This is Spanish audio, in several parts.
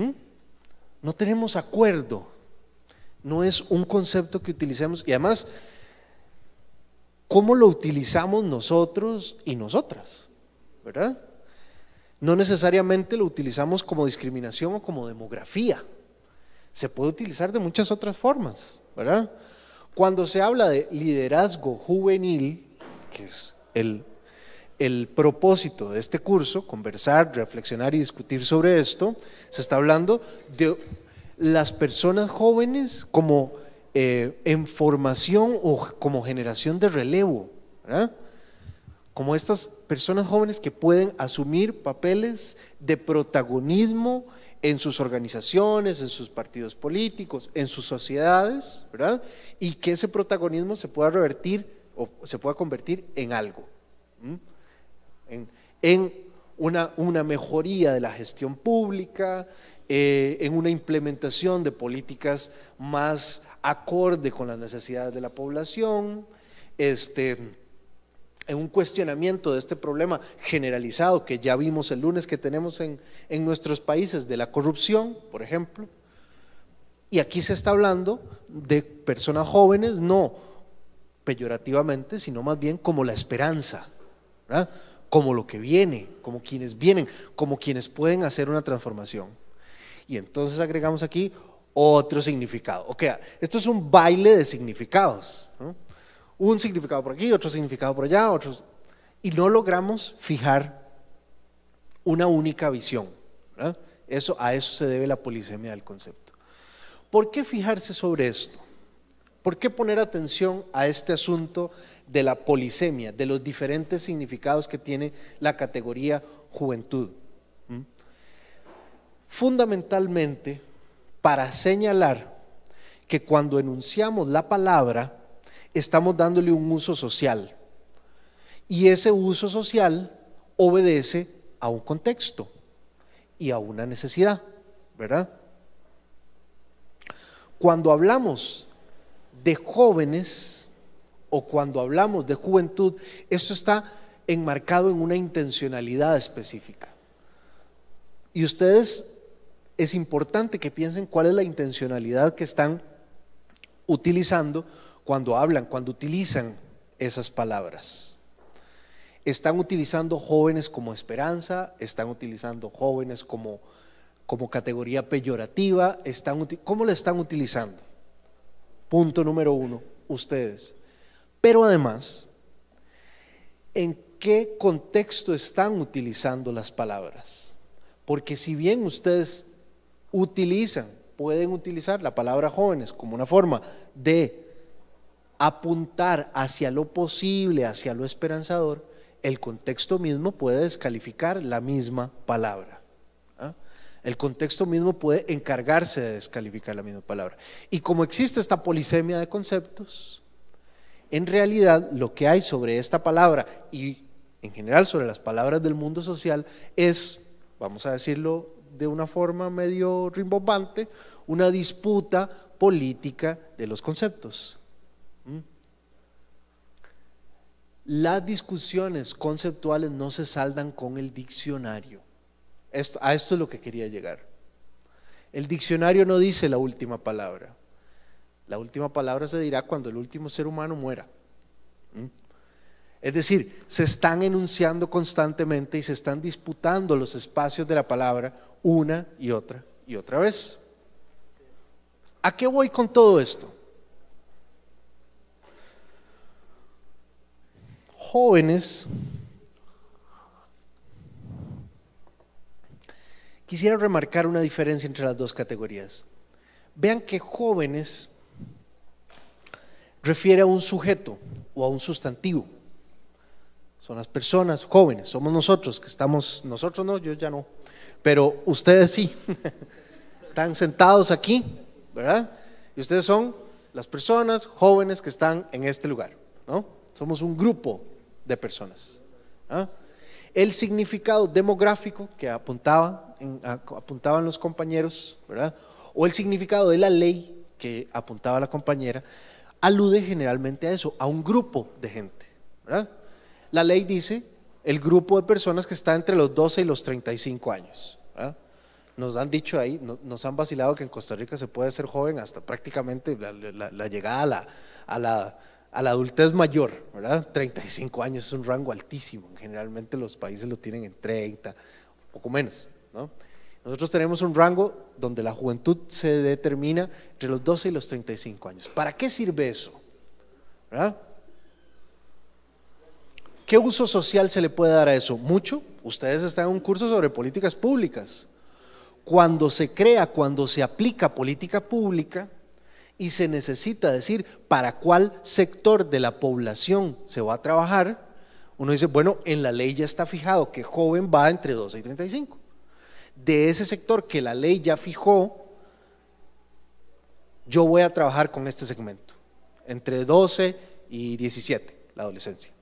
¿Mm? No tenemos acuerdo. No es un concepto que utilicemos. Y además, ¿cómo lo utilizamos nosotros y nosotras? ¿Verdad? No necesariamente lo utilizamos como discriminación o como demografía. Se puede utilizar de muchas otras formas, ¿verdad? Cuando se habla de liderazgo juvenil, que es el el propósito de este curso, conversar, reflexionar y discutir sobre esto, se está hablando de las personas jóvenes como eh, en formación o como generación de relevo, como estas personas jóvenes que pueden asumir papeles de protagonismo en sus organizaciones, en sus partidos políticos, en sus sociedades, ¿verdad? Y que ese protagonismo se pueda revertir o se pueda convertir en algo en, una, mejoría de la gestión pública, eh, en una implementación de políticas más acorde con las necesidades de la población, este, en un cuestionamiento de este problema generalizado que ya vimos el lunes que tenemos en, en nuestros países de la corrupción, por ejemplo. Y aquí se está hablando de personas jóvenes, no peyorativamente, sino más bien como la esperanza. ¿verdad? como lo que viene, como quienes vienen, como quienes pueden hacer una transformación. Y entonces agregamos aquí otro significado. Ok, esto es un baile de significados. Un significado por aquí, otro significado por allá, otros. Y no logramos fijar una única visión. Eso, a eso se debe la polisemia del concepto. ¿Por qué fijarse sobre esto? ¿Por qué poner atención a este asunto de la polisemia, de los diferentes significados que tiene la categoría juventud. ¿Mm? Fundamentalmente, para señalar que cuando enunciamos la palabra, estamos dándole un uso social. Y ese uso social obedece a un contexto y a una necesidad, ¿verdad? Cuando hablamos de jóvenes, o cuando hablamos de juventud, eso está enmarcado en una intencionalidad específica. Y ustedes es importante que piensen cuál es la intencionalidad que están utilizando cuando hablan, cuando utilizan esas palabras. Están utilizando jóvenes como esperanza, están utilizando jóvenes como, como categoría peyorativa, ¿cómo la están utilizando? Punto número uno, ustedes. Pero además, ¿en qué contexto están utilizando las palabras? Porque si bien ustedes utilizan, pueden utilizar la palabra jóvenes como una forma de apuntar hacia lo posible, hacia lo esperanzador, el contexto mismo puede descalificar la misma palabra. ¿ah? El contexto mismo puede encargarse de descalificar la misma palabra. Y como existe esta polisemia de conceptos, en realidad lo que hay sobre esta palabra y en general sobre las palabras del mundo social es, vamos a decirlo de una forma medio rimbombante, una disputa política de los conceptos. ¿Mm? Las discusiones conceptuales no se saldan con el diccionario. a esto es lo que quería llegar. El diccionario no dice la última palabra. La última palabra se dirá cuando el último ser humano muera. ¿Mm? Es decir, se están enunciando constantemente y se están disputando los espacios de la palabra una y otra y otra vez. ¿A qué voy con todo esto? Jóvenes Quisiera remarcar una diferencia entre las dos categorías. Vean que jóvenes refiere a un sujeto o a un sustantivo. Son las personas jóvenes, somos nosotros que estamos, nosotros no, yo ya no, pero ustedes sí, están sentados aquí, ¿verdad? Y ustedes son las personas jóvenes que están en este lugar, ¿no? Somos un grupo de personas. ¿ah? El significado demográfico que apuntaba, apuntaban los compañeros, ¿verdad? O el significado de la ley que apuntaba la compañera, alude generalmente a eso, a un grupo de gente. La ley dice el grupo de personas que está entre los 12 y los 35 años. Nos han dicho ahí, nos han vacilado que en Costa Rica se puede ser joven hasta prácticamente la, llegada a la, adultez mayor, ¿verdad? 35 años es un rango altísimo, generalmente los países lo tienen en 30, poco menos, ¿no? Nosotros tenemos un rango donde la juventud se determina entre los 12 y los 35 años. ¿Para qué sirve eso? ¿Qué uso social se le puede dar a eso? Mucho. Ustedes están en un curso sobre políticas públicas. Cuando se crea, cuando se aplica política pública y se necesita decir para cuál sector de la población se va a trabajar, uno dice, bueno, en la ley ya está fijado que joven va entre 12 y 35 de ese sector que la ley ya fijó, yo voy a trabajar con este segmento, entre 12 y 17, la adolescencia,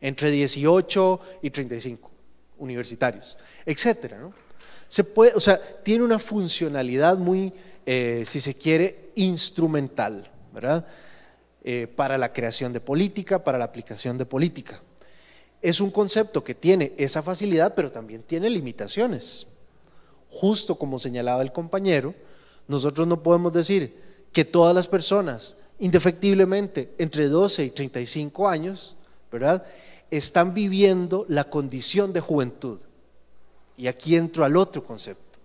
entre 18 y 35, universitarios, etcétera, Se puede, o sea, tiene una funcionalidad muy, eh, si se quiere, instrumental, eh, para la creación de política, para la aplicación de política. Es un concepto que tiene esa facilidad, pero también tiene limitaciones justo como señalaba el compañero, nosotros no podemos decir que todas las personas, indefectiblemente, entre 12 y 35 años, ¿verdad? Están viviendo la condición de juventud. Y aquí entro al otro concepto.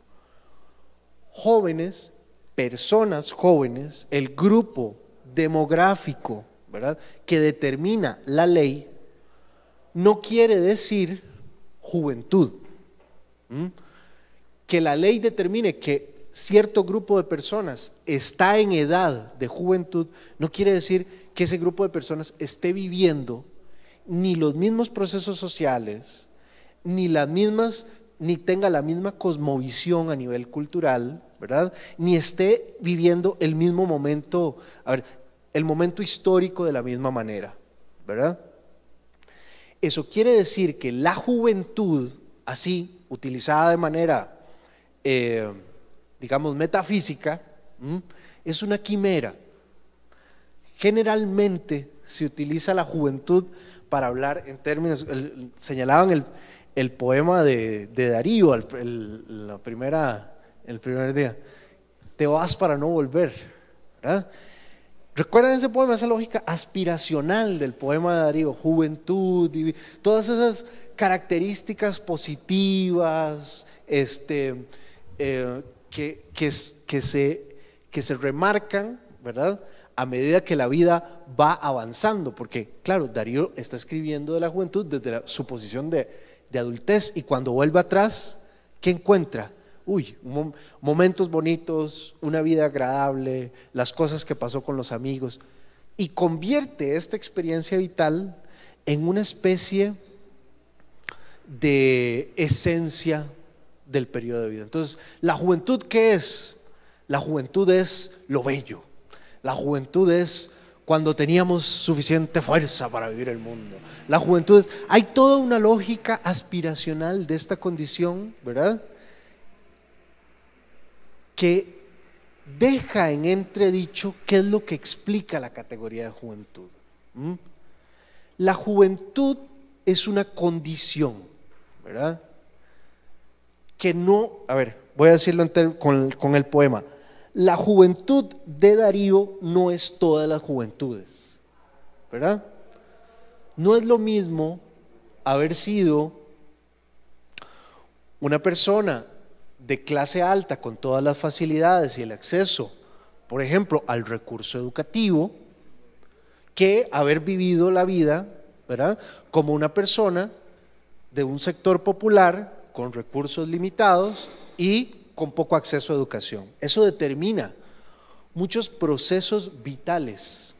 Jóvenes, personas jóvenes, el grupo demográfico, ¿verdad? Que determina la ley, no quiere decir juventud. ¿Mm? que la ley determine que cierto grupo de personas está en edad de juventud, no quiere decir que ese grupo de personas esté viviendo ni los mismos procesos sociales, ni las mismas, ni tenga la misma cosmovisión a nivel cultural, ¿verdad? Ni esté viviendo el mismo momento, el momento histórico de la misma manera, ¿verdad? Eso quiere decir que la juventud, así, utilizada de manera eh, digamos, metafísica, es una quimera. Generalmente se utiliza la juventud para hablar en términos, señalaban el, poema de, Darío, el, la primera, el primer día, te vas para no volver. Recuerden ese poema, esa lógica aspiracional del poema de Darío, juventud, todas esas características positivas, este, eh, que, se, que se remarcan, ¿verdad? A medida que la vida va avanzando, porque claro, Darío está escribiendo de la juventud desde la, su posición de, de adultez y cuando vuelve atrás, ¿qué encuentra? uy, momentos bonitos, una vida agradable, las cosas que pasó con los amigos, y convierte esta experiencia vital en una especie de esencia del periodo de vida. Entonces, ¿la juventud qué es? La juventud es lo bello. La juventud es cuando teníamos suficiente fuerza para vivir el mundo. La juventud es, hay toda una lógica aspiracional de esta condición, ¿verdad? Que deja en entredicho qué es lo que explica la categoría de juventud. La juventud es una condición, ¿verdad? que no, a ver, voy a decirlo con, con el poema, la juventud de Darío no es todas las juventudes, ¿verdad? No es lo mismo haber sido una persona de clase alta con todas las facilidades y el acceso, por ejemplo, al recurso educativo, que haber vivido la vida, ¿verdad? Como una persona de un sector popular con recursos limitados y con poco acceso a educación. Eso determina muchos procesos vitales.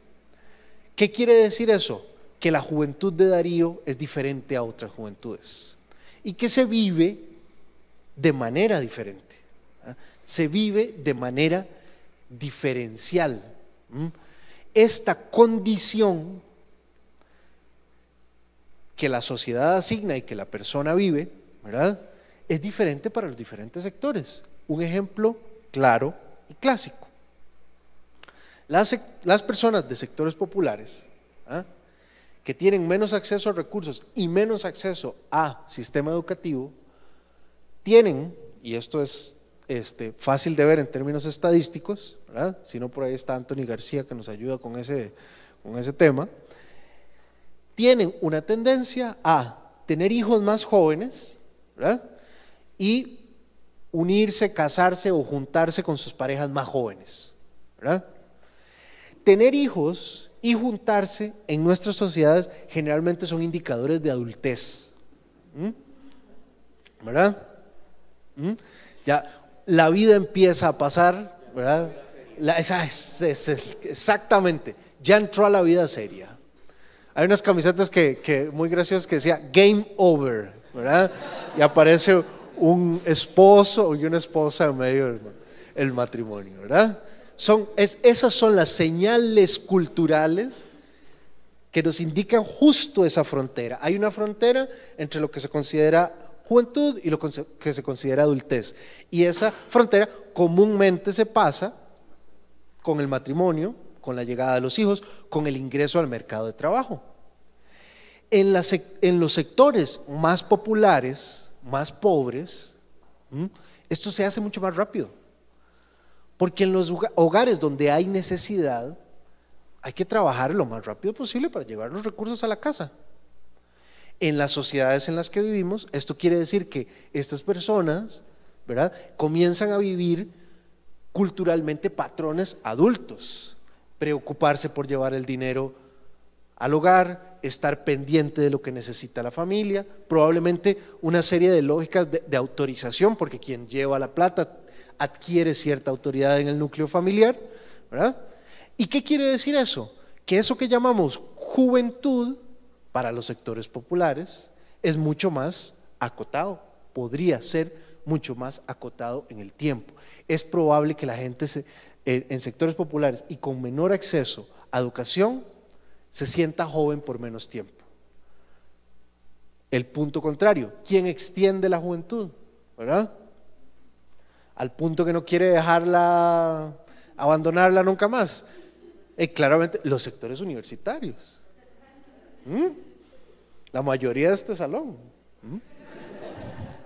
¿Qué quiere decir eso? Que la juventud de Darío es diferente a otras juventudes y que se vive de manera diferente. ¿ah? Se vive de manera diferencial. Esta condición que la sociedad asigna y que la persona vive ¿verdad? Es diferente para los diferentes sectores. Un ejemplo claro y clásico. Las, personas de sectores populares, ¿ah? que tienen menos acceso a recursos y menos acceso a sistema educativo, tienen, y esto es este, fácil de ver en términos estadísticos, ¿verdad? si no por ahí está Anthony García que nos ayuda con ese, con ese tema, tienen una tendencia a tener hijos más jóvenes, y unirse, casarse o juntarse con sus parejas más jóvenes, Tener hijos y juntarse en nuestras sociedades generalmente son indicadores de adultez, ¿verdad? Ya la vida empieza a pasar, ¿verdad? exactamente, ya entró a la vida seria. Hay unas camisetas que, que muy graciosas que decía Game Over. Y aparece un esposo y una esposa en medio del matrimonio, ¿verdad? esas son las señales culturales que nos indican justo esa frontera. Hay una frontera entre lo que se considera juventud y lo que se considera adultez. Y esa frontera comúnmente se pasa con el matrimonio, con la llegada de los hijos, con el ingreso al mercado de trabajo en, los sectores más populares, más pobres, esto se hace mucho más rápido. Porque en los hogares donde hay necesidad, hay que trabajar lo más rápido posible para llevar los recursos a la casa. En las sociedades en las que vivimos, esto quiere decir que estas personas, ¿verdad?, comienzan a vivir culturalmente patrones adultos. Preocuparse por llevar el dinero al hogar, estar pendiente de lo que necesita la familia, probablemente una serie de lógicas de, autorización, porque quien lleva la plata adquiere cierta autoridad en el núcleo familiar. ¿verdad? ¿Y qué quiere decir eso? Que eso que llamamos juventud para los sectores populares es mucho más acotado, podría ser mucho más acotado en el tiempo. Es probable que la gente en sectores populares y con menor acceso a educación se sienta joven por menos tiempo. El punto contrario, ¿quién extiende la juventud? ¿Verdad? Al punto que no quiere dejarla, abandonarla nunca más. Eh, claramente, los sectores universitarios. ¿Mm? La mayoría de este salón. ¿Mm?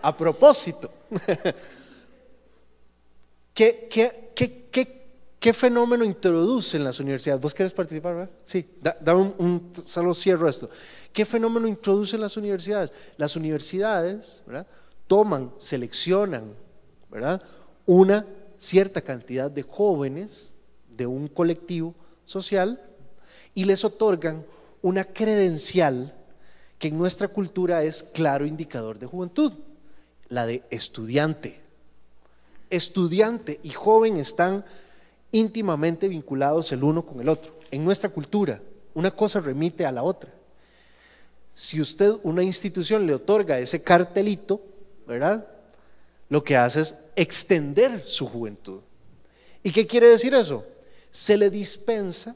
A propósito, ¿Qué, qué, qué, ¿Qué fenómeno introducen las universidades? ¿Vos querés participar? ¿verdad? Sí, da, un, saludo solo cierro esto. ¿Qué fenómeno introducen las universidades? Las universidades toman, seleccionan una cierta cantidad de jóvenes de un colectivo social y les otorgan una credencial que en nuestra cultura es claro indicador de juventud, la de estudiante. Estudiante y joven están íntimamente vinculados el uno con el otro. En nuestra cultura, una cosa remite a la otra. Si usted, una institución, le otorga ese cartelito, ¿verdad? Lo que hace es extender su juventud. ¿Y qué quiere decir eso? Se le dispensa,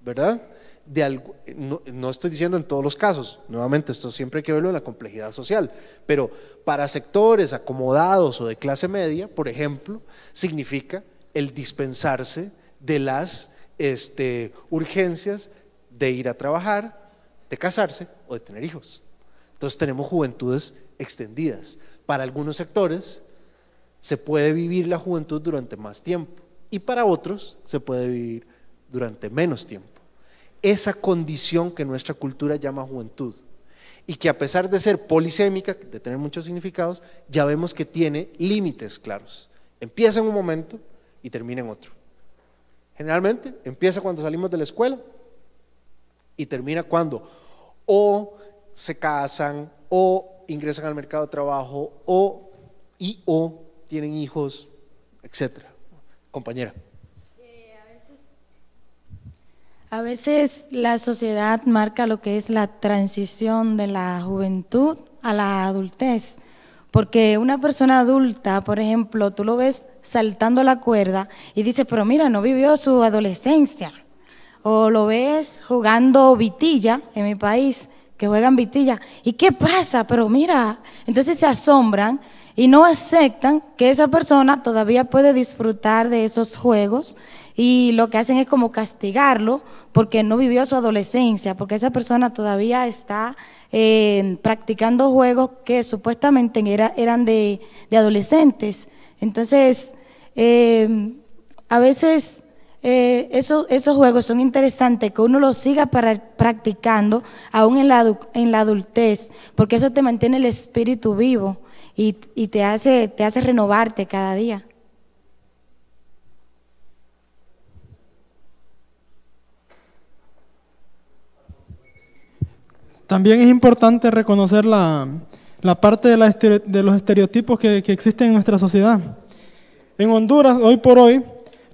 ¿verdad? De no, no, estoy diciendo en todos los casos, nuevamente esto siempre hay que verlo en la complejidad social, pero para sectores acomodados o de clase media, por ejemplo, significa el dispensarse de las este, urgencias de ir a trabajar, de casarse o de tener hijos. Entonces tenemos juventudes extendidas. Para algunos sectores se puede vivir la juventud durante más tiempo y para otros se puede vivir durante menos tiempo. Esa condición que nuestra cultura llama juventud y que a pesar de ser polisémica, de tener muchos significados, ya vemos que tiene límites claros. Empieza en un momento, y termina en otro. Generalmente empieza cuando salimos de la escuela y termina cuando o se casan o ingresan al mercado de trabajo o y o tienen hijos, etcétera. Compañera. Eh, a veces la sociedad marca lo que es la transición de la juventud a la adultez. Porque una persona adulta, por ejemplo, tú lo ves saltando la cuerda y dices, pero mira, no vivió su adolescencia. O lo ves jugando vitilla en mi país, que juegan vitilla. ¿Y qué pasa? Pero mira, entonces se asombran y no aceptan que esa persona todavía puede disfrutar de esos juegos y lo que hacen es como castigarlo porque no vivió su adolescencia, porque esa persona todavía está eh, practicando juegos que supuestamente eran de, adolescentes. Entonces, eh, a veces eh, esos, juegos son interesantes que uno los siga para, practicando aún en la, adultez, porque eso te mantiene el espíritu vivo y, te, te hace renovarte cada día. También es importante reconocer la, parte de, los estereotipos que, existen en nuestra sociedad. En Honduras, hoy por hoy,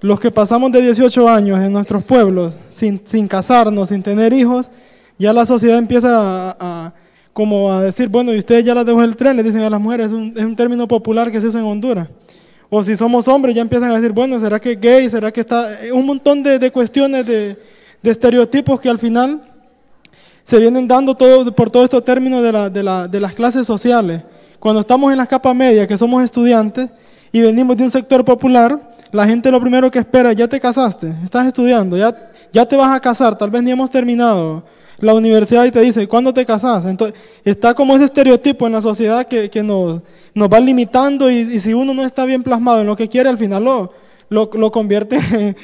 los que pasamos de 18 años en nuestros pueblos, sin, sin casarnos, sin tener hijos, ya la sociedad empieza a, como a decir, bueno, y ustedes ya la dejó el tren, le dicen a las mujeres, es un, término popular que se usa en Honduras. O si somos hombres, ya empiezan a decir, bueno, ¿será que gay? ¿Será que está...? Un montón de, cuestiones, de, de estereotipos que al final se vienen dando todo, por todos estos términos de, de, las clases sociales. Cuando estamos en las capa media, que somos estudiantes y venimos de un sector popular, la gente lo primero que espera, ya te casaste, estás estudiando, ya, ya te vas a casar, tal vez ni hemos terminado la universidad y te dice, ¿cuándo te casas? Entonces, está como ese estereotipo en la sociedad que, nos, va limitando y, y, si uno no está bien plasmado en lo que quiere, al final lo, lo, convierte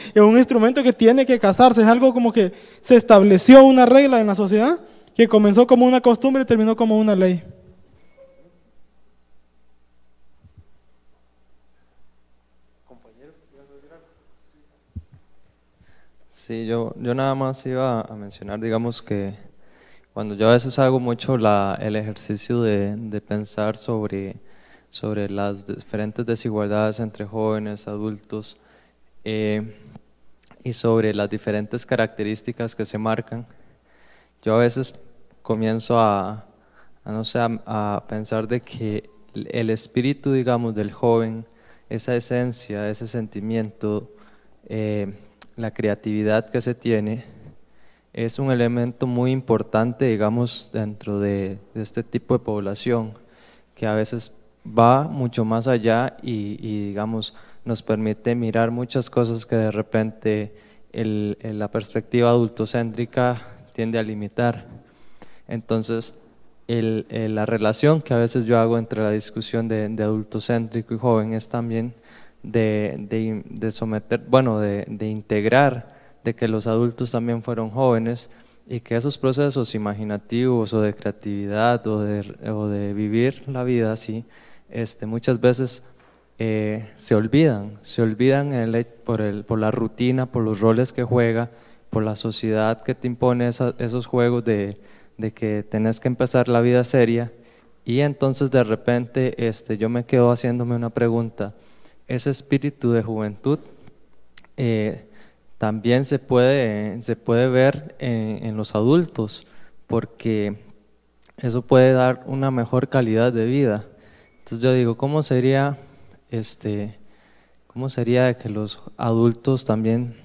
en un instrumento que tiene que casarse. Es algo como que se estableció una regla en la sociedad que comenzó como una costumbre y terminó como una ley. Sí, yo, yo nada más iba a mencionar, digamos que cuando yo a veces hago mucho la, el ejercicio de, de pensar sobre sobre las diferentes desigualdades entre jóvenes, adultos eh, y sobre las diferentes características que se marcan. Yo a veces comienzo a, no sé, a, pensar de que el espíritu, digamos, del joven, esa esencia, ese sentimiento, eh, la creatividad que se tiene, es un elemento muy importante, digamos, dentro de, de, este tipo de población, que a veces va mucho más allá y, digamos, nos permite mirar muchas cosas que de repente la perspectiva adultocéntrica tiende a limitar. Entonces, la relación que a veces yo hago entre la discusión de, adultocéntrico y joven es también de, someter, bueno, de integrar, de que los adultos también fueron jóvenes y que esos procesos imaginativos o de creatividad o de vivir la vida así este, muchas veces eh, se olvidan, se olvidan por, la rutina, por los roles que juega, por la sociedad que te impone esos juegos de, que tenés que empezar la vida seria. Y entonces de repente este, yo me quedo haciéndome una pregunta, ese espíritu de juventud eh, también se puede, se puede ver en los adultos, porque eso puede dar una mejor calidad de vida entonces yo digo, ¿cómo sería, este, cómo sería que los adultos también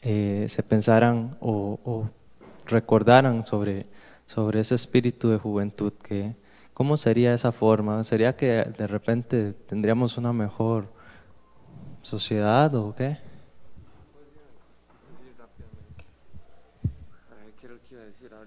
eh, se pensaran o, o, recordaran sobre, sobre ese espíritu de juventud? Que, ¿Cómo sería esa forma? ¿Sería que de repente tendríamos una mejor sociedad o qué?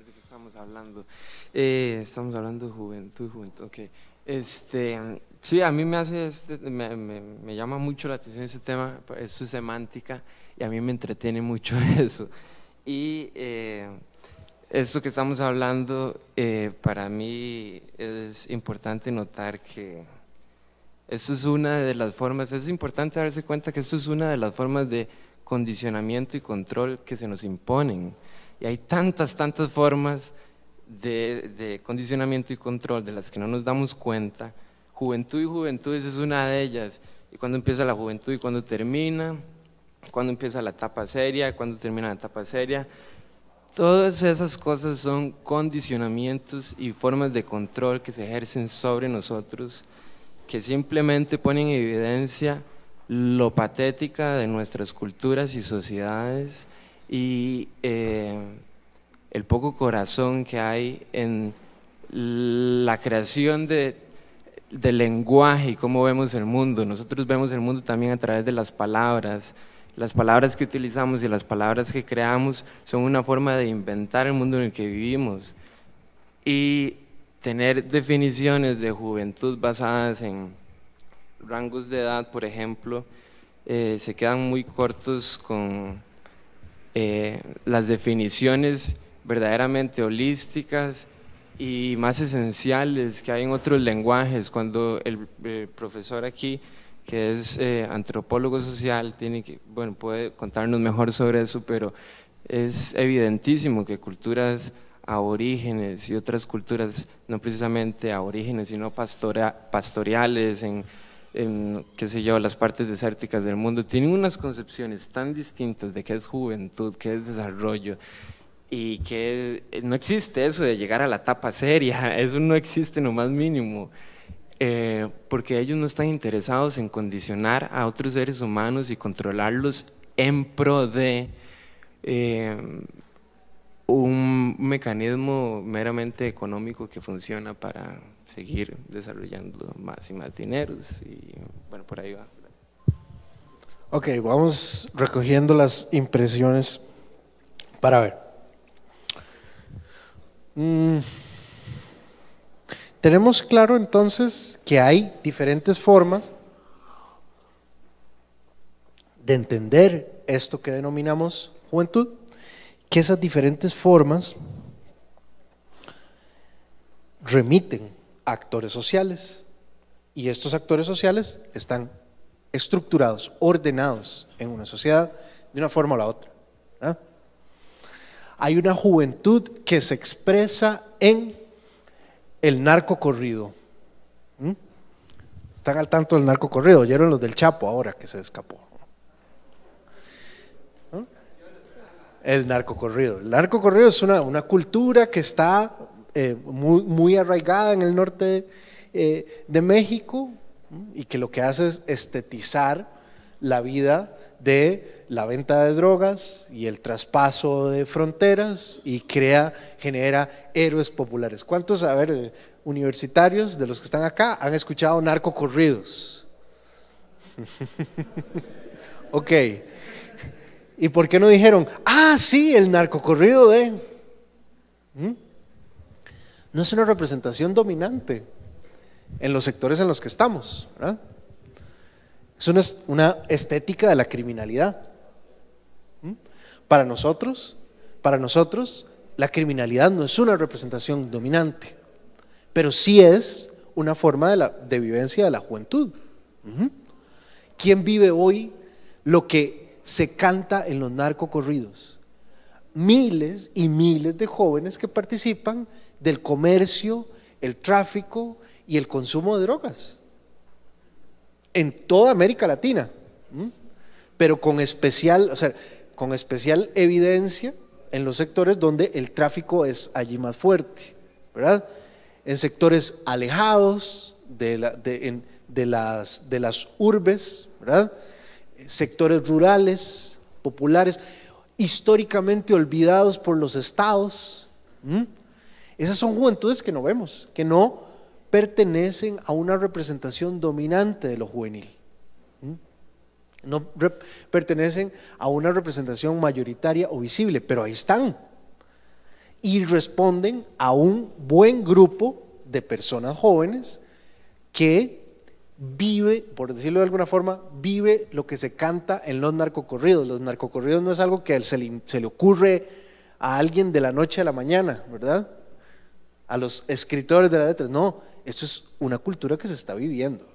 que estamos hablando. Eh, estamos hablando de juventud, juventud, ok. Este, sí, a mí me hace, este, me, me, llama mucho la atención ese tema, eso semántica, y a mí me entretiene mucho eso. Y eh, eso que estamos hablando, eh, para mí es importante notar que eso es una de las formas, es importante darse cuenta que eso es una de las formas de condicionamiento y control que se nos imponen. Y hay tantas, tantas formas de, condicionamiento y control de las que no nos damos cuenta. Juventud y juventudes es una de ellas. ¿Y cuando empieza la juventud y cuando termina? cuando empieza la etapa seria? cuando termina la etapa seria? Todas esas cosas son condicionamientos y formas de control que se ejercen sobre nosotros, que simplemente ponen en evidencia lo patética de nuestras culturas y sociedades y eh, el poco corazón que hay en la creación de, del lenguaje y cómo vemos el mundo. Nosotros vemos el mundo también a través de las palabras. Las palabras que utilizamos y las palabras que creamos son una forma de inventar el mundo en el que vivimos. Y tener definiciones de juventud basadas en rangos de edad, por ejemplo, eh, se quedan muy cortos con eh, las definiciones verdaderamente holísticas y más esenciales que hay en otros lenguajes. Cuando el eh, profesor aquí, que es eh, antropólogo social, tiene que, bueno, puede contarnos mejor sobre eso, pero es evidentísimo que culturas aborígenes y otras culturas, no precisamente aborígenes, sino pastora, en, qué sé yo, las partes desérticas del mundo, tienen unas concepciones tan distintas de qué es juventud, qué es desarrollo, y que eh, no existe eso de llegar a la etapa seria, eso no existe en lo más mínimo, eh, porque ellos no están interesados en condicionar a otros seres humanos y controlarlos en pro de eh, un mecanismo meramente económico que funciona para seguir desarrollando más y más dineros y bueno, por ahí va. Ok, vamos recogiendo las impresiones para ver. Mm. Tenemos claro entonces que hay diferentes formas de entender esto que denominamos juventud, que esas diferentes formas remiten a actores sociales y estos actores sociales están estructurados, ordenados en una sociedad de una forma o la otra. ¿ah? hay una juventud que se expresa en el narco corrido. ¿Mm? Están al tanto del narco corrido, oyeron los del Chapo ahora que se escapó. ¿Mm? El narco corrido. El narco corrido es una, cultura que está eh, muy, arraigada en el norte eh, de México ¿Mm? y que lo que hace es estetizar la vida de la venta de drogas y el traspaso de fronteras y crea, genera héroes populares. ¿Cuántos, a ver, universitarios de los que están acá han escuchado narcocorridos? ok. ¿Y por qué no dijeron, ah, sí, el narcocorrido de... ¿Mm? No es una representación dominante en los sectores en los que estamos, Es una, estética de la criminalidad. Para nosotros, para nosotros, la criminalidad no es una representación dominante, pero sí es una forma de, vivencia de la juventud. ¿Quién vive hoy lo que se canta en los narcocorridos? Miles y miles de jóvenes que participan del comercio, el tráfico y el consumo de drogas en toda América Latina, pero con especial, o sea, con especial evidencia en los sectores donde el tráfico es allí más fuerte, ¿verdad? En sectores alejados de, las, urbes, Sectores rurales, populares, históricamente olvidados por los estados. Esas son juventudes que no vemos, que no pertenecen a una representación dominante de lo juvenil no pertenecen a una representación mayoritaria o visible, pero ahí están. Y responden a un buen grupo de personas jóvenes que vive, por decirlo de alguna forma, vive lo que se canta en los narcocorridos. Los narcocorridos no es algo que se le, ocurre a alguien de la noche a la mañana, ¿verdad? A los escritores de la letra. No, esto es una cultura que se está viviendo.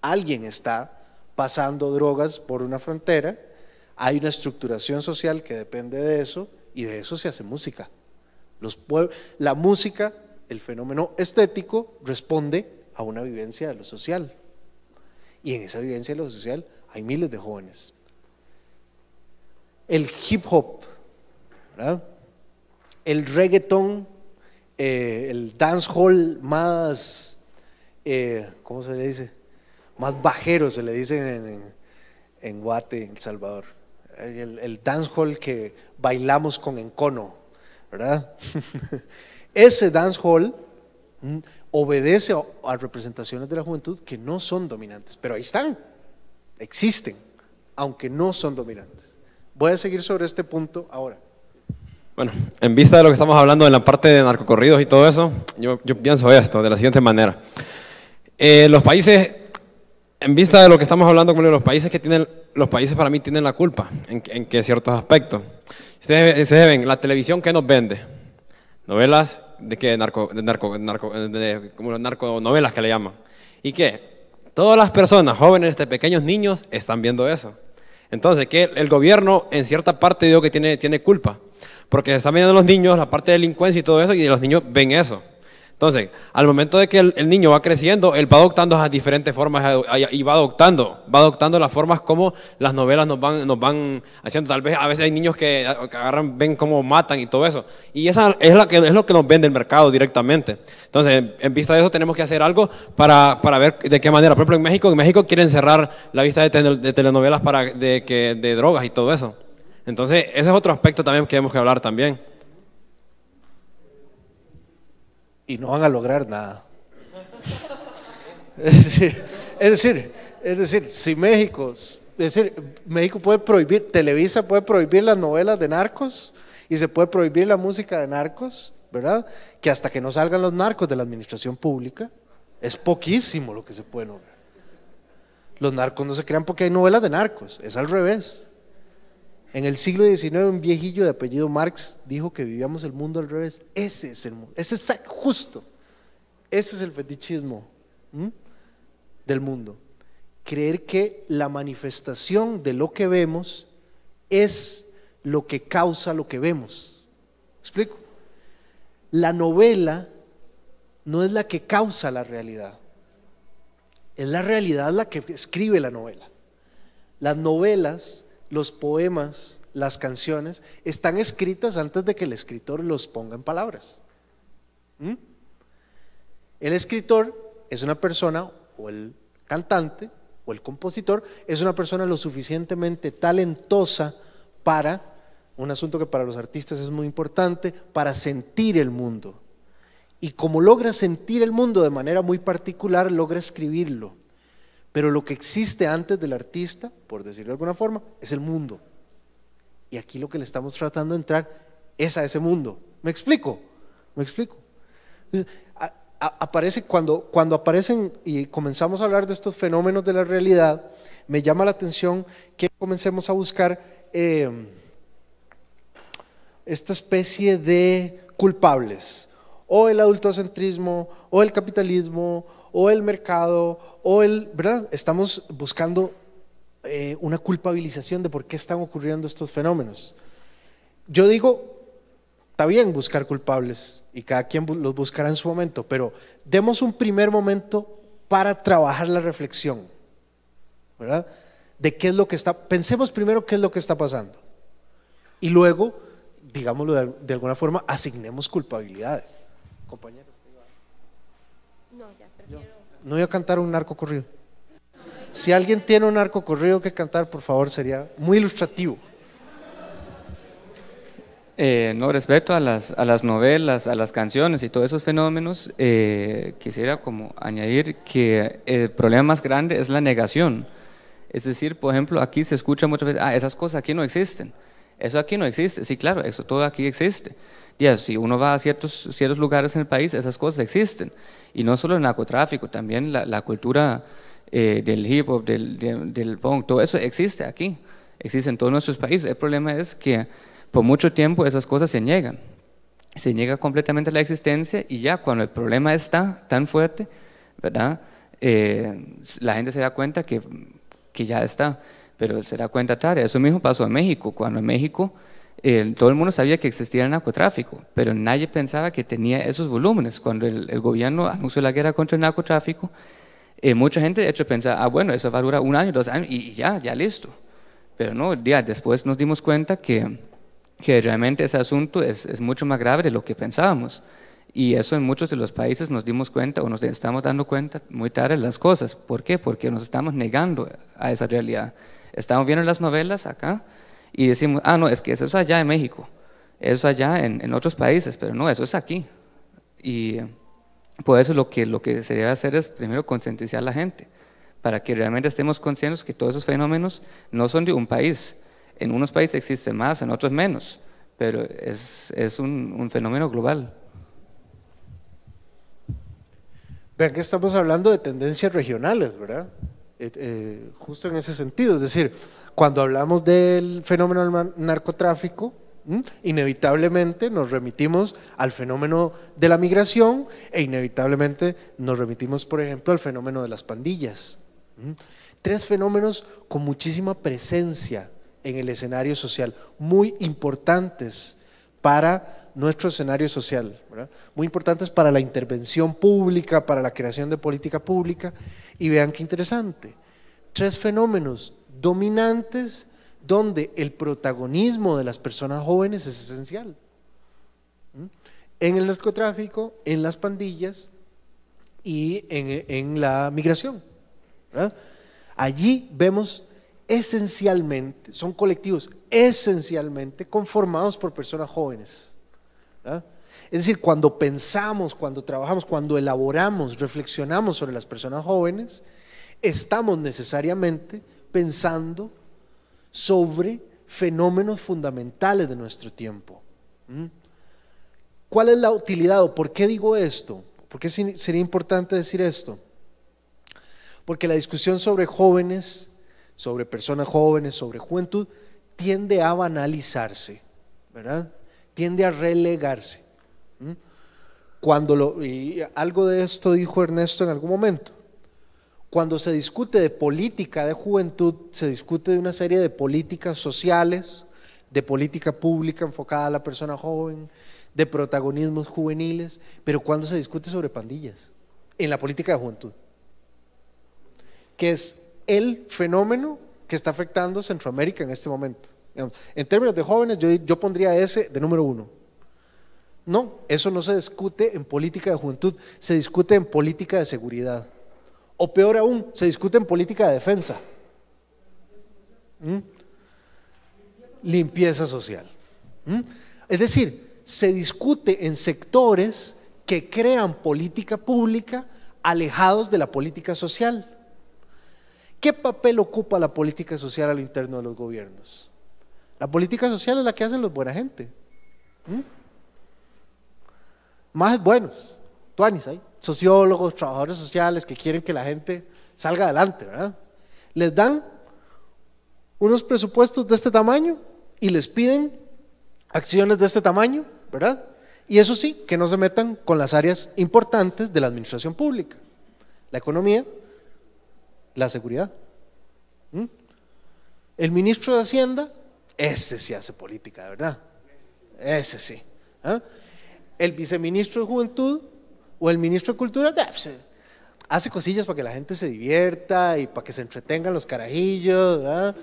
Alguien está pasando drogas por una frontera, hay una estructuración social que depende de eso y de eso se hace música. la música, el fenómeno estético, responde a una vivencia de lo social. Y en esa vivencia de lo social hay miles de jóvenes. El hip hop, el reggaeton, el eh, el dancehall más, eh, ¿cómo se le dice? más bajero se le dice en, Guate, en El Salvador. El, dance hall que bailamos con encono, ¿verdad? Ese hall mm, obedece a, representaciones de la juventud que no son dominantes, pero ahí están, existen, aunque no son dominantes. Voy a seguir sobre este punto ahora. Bueno, en vista de lo que estamos hablando en la parte de narcocorridos y todo eso, yo, pienso esto de la siguiente manera. Eh, los países en vista de lo que estamos hablando, con los países que tienen, los países para mí tienen la culpa en, que ciertos aspectos. Ustedes se ven, la televisión que nos vende, novelas de que narco, de narco, narco de, como narconovelas que le llaman. Y que todas las personas, jóvenes, de pequeños niños, están viendo eso. Entonces, que el gobierno en cierta parte digo que tiene, tiene culpa, porque están viendo los niños la parte delincuencia y todo eso, y los niños ven eso. Entonces, al momento de que el, niño va creciendo, él va adoptando esas diferentes formas y eh, va adoptando, va adoptando las formas como las novelas nos van, nos van haciendo. Tal vez a veces hay niños que, agarran, ven cómo matan y todo eso. Y esa es, la que, es lo que nos vende el mercado directamente. Entonces, en vista de eso tenemos que hacer algo para, ver de qué manera. Por ejemplo, en México, en México quieren cerrar la vista de, de telenovelas para, de, que, de drogas y todo eso. Entonces, ese es otro aspecto también que tenemos que hablar también. y no van a lograr nada. Es decir, es decir, es decir si México, es decir, México puede prohibir, Televisa puede prohibir las novelas de narcos y se puede prohibir la música de narcos, ¿verdad? Que hasta que no salgan los narcos de la administración pública, es poquísimo lo que se puede lograr. Los narcos no se crean porque hay novelas de narcos, es al revés. En el siglo XIX un viejillo de apellido Marx dijo que vivíamos el mundo al revés. Ese es el mundo, ese es justo. Ese es el fetichismo del mundo. Creer que la manifestación de lo que vemos es lo que causa lo que vemos. ¿Explico? La novela no es la que causa la realidad. Es la realidad la que escribe la novela. Las novelas los poemas, las canciones, están escritas antes de que el escritor los ponga en palabras. ¿Mm? El escritor es una persona, o el cantante, o el compositor, es una persona lo suficientemente talentosa para, un asunto que para los artistas es muy importante, para sentir el mundo. Y como logra sentir el mundo de manera muy particular, logra escribirlo. Pero lo que existe antes del artista, por decirlo de alguna forma, es el mundo. Y aquí lo que le estamos tratando de entrar es a ese mundo. ¿Me explico? ¿Me explico? aparece cuando, cuando aparecen y comenzamos a hablar de estos fenómenos de la realidad, me llama la atención que comencemos a buscar eh, esta especie de culpables. O el adultocentrismo, o el capitalismo, o el mercado, o el, ¿verdad? Estamos buscando eh, una culpabilización de por qué están ocurriendo estos fenómenos. Yo digo, está bien buscar culpables y cada quien los buscará en su momento, pero demos un primer momento para trabajar la reflexión, ¿verdad? De qué es lo que está, pensemos primero qué es lo que está pasando y luego, digámoslo de, alguna forma, asignemos culpabilidades, compañeros. No voy a cantar un narco corrido. Si alguien tiene un narco corrido que cantar, por favor, sería muy ilustrativo. Eh, no, respecto a las, novelas, a las canciones y todos esos fenómenos, eh, quisiera como añadir que el problema más grande es la negación. Es decir, por ejemplo, aquí se escucha muchas veces, ah, esas cosas aquí no existen, eso aquí no existe, sí, claro, eso todo aquí existe si uno va a ciertos, ciertos lugares en el país, esas cosas existen. Y no solo el narcotráfico, también la, cultura eh, del hip hop, del, punk, todo eso existe aquí, existe en todos nuestros países. El problema es que por mucho tiempo esas cosas se niegan. Se niega completamente la existencia y ya cuando el problema está tan fuerte, ¿verdad? Eh, la gente se da cuenta que, que ya está, pero se da cuenta tarde. Eso mismo pasó en México, cuando en México todo el mundo sabía que existía el narcotráfico, pero nadie pensaba que tenía esos volúmenes. Cuando el, gobierno anunció la guerra contra el narcotráfico, eh, mucha gente de hecho pensaba, ah, bueno, eso va a durar un año, dos años y ya, ya listo. Pero no, ya después nos dimos cuenta que, realmente ese asunto es, es, mucho más grave de lo que pensábamos. Y eso en muchos de los países nos dimos cuenta o nos estamos dando cuenta muy tarde las cosas. ¿Por qué? Porque nos estamos negando a esa realidad. Estamos viendo las novelas acá, y decimos, ah, no, es que eso es allá en México, eso es allá en, en otros países, pero no, eso es aquí. Y eh, por eso lo que, lo que se debe hacer es primero concientizar a la gente, para que realmente estemos conscientes que todos esos fenómenos no son de un país. En unos países existen más, en otros menos, pero es, es un, un fenómeno global. Vean que estamos hablando de tendencias regionales, ¿verdad? Eh, eh, justo en ese sentido, es decir, cuando hablamos del fenómeno del narcotráfico, inevitablemente nos remitimos al fenómeno de la migración e inevitablemente nos remitimos, por ejemplo, al fenómeno de las pandillas. Tres fenómenos con muchísima presencia en el escenario social, muy importantes para nuestro escenario social, muy importantes para la intervención pública, para la creación de política pública. Y vean qué interesante, tres fenómenos dominantes donde el protagonismo de las personas jóvenes es esencial. ¿Mm? En el narcotráfico, en las pandillas y en, la migración. Allí vemos esencialmente, son colectivos esencialmente conformados por personas jóvenes. Es decir, cuando pensamos, cuando trabajamos, cuando elaboramos, reflexionamos sobre las personas jóvenes, estamos necesariamente pensando sobre fenómenos fundamentales de nuestro tiempo. ¿Mm? ¿Cuál es la utilidad o por qué digo esto? ¿Por qué sería importante decir esto? Porque la discusión sobre jóvenes, sobre personas jóvenes, sobre juventud, tiende a banalizarse, ¿verdad? Tiende a relegarse. ¿Mm? Cuando y algo de esto dijo Ernesto en algún momento. Cuando se discute de política de juventud, se discute de una serie de políticas sociales, de política pública enfocada a la persona joven, de protagonismos juveniles, pero cuando se discute sobre pandillas, en la política de juventud, que es el fenómeno que está afectando Centroamérica en este momento. En términos de jóvenes, yo, pondría ese de número uno. No, eso no se discute en política de juventud, se discute en política de seguridad. O peor aún, se discute en política de defensa. ¿Mm? Limpieza social. ¿Mm? Es decir, se discute en sectores que crean política pública alejados de la política social. ¿Qué papel ocupa la política social al interno de los gobiernos? La política social es la que hacen los buena gente. ¿Mm? Más buenos. Tuanis ahí sociólogos, trabajadores sociales que quieren que la gente salga adelante, ¿verdad? Les dan unos presupuestos de este tamaño y les piden acciones de este tamaño, ¿verdad? Y eso sí, que no se metan con las áreas importantes de la administración pública, la economía, la seguridad. El ministro de Hacienda, ese sí hace política, verdad. Ese sí. ¿ah? El viceministro de Juventud, o el ministro de Cultura pues, eh, hace cosillas para que la gente se divierta y para que se entretengan los carajillos,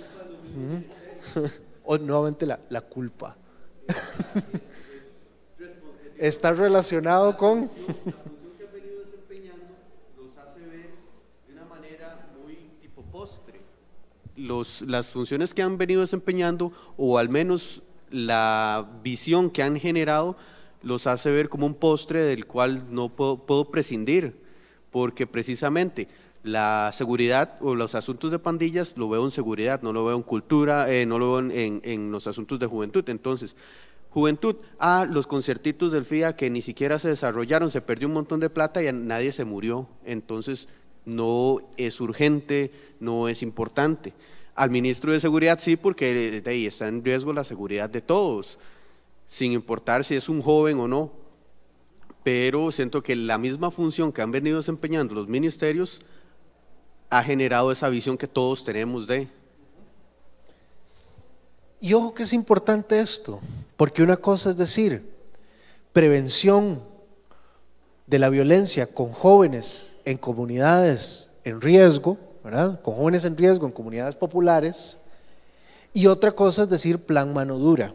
o nuevamente la, la culpa. Está relacionado con... Los, las funciones que han venido desempeñando o al menos la visión que han generado los hace ver como un postre del cual no puedo, prescindir, porque precisamente la seguridad o los asuntos de pandillas lo veo en seguridad, no lo veo en cultura, eh, no lo veo en, los asuntos de juventud. Entonces, juventud, ah, los concertitos del FIA que ni siquiera se desarrollaron, se perdió un montón de plata y nadie se murió. Entonces, no es urgente, no es importante. Al ministro de Seguridad sí, porque de ahí está en riesgo la seguridad de todos sin importar si es un joven o no. Pero siento que la misma función que han venido desempeñando los ministerios ha generado esa visión que todos tenemos de. Y ojo que es importante esto, porque una cosa es decir, prevención de la violencia con jóvenes en comunidades en riesgo, ¿verdad? Con jóvenes en riesgo en comunidades populares, y otra cosa es decir plan mano dura.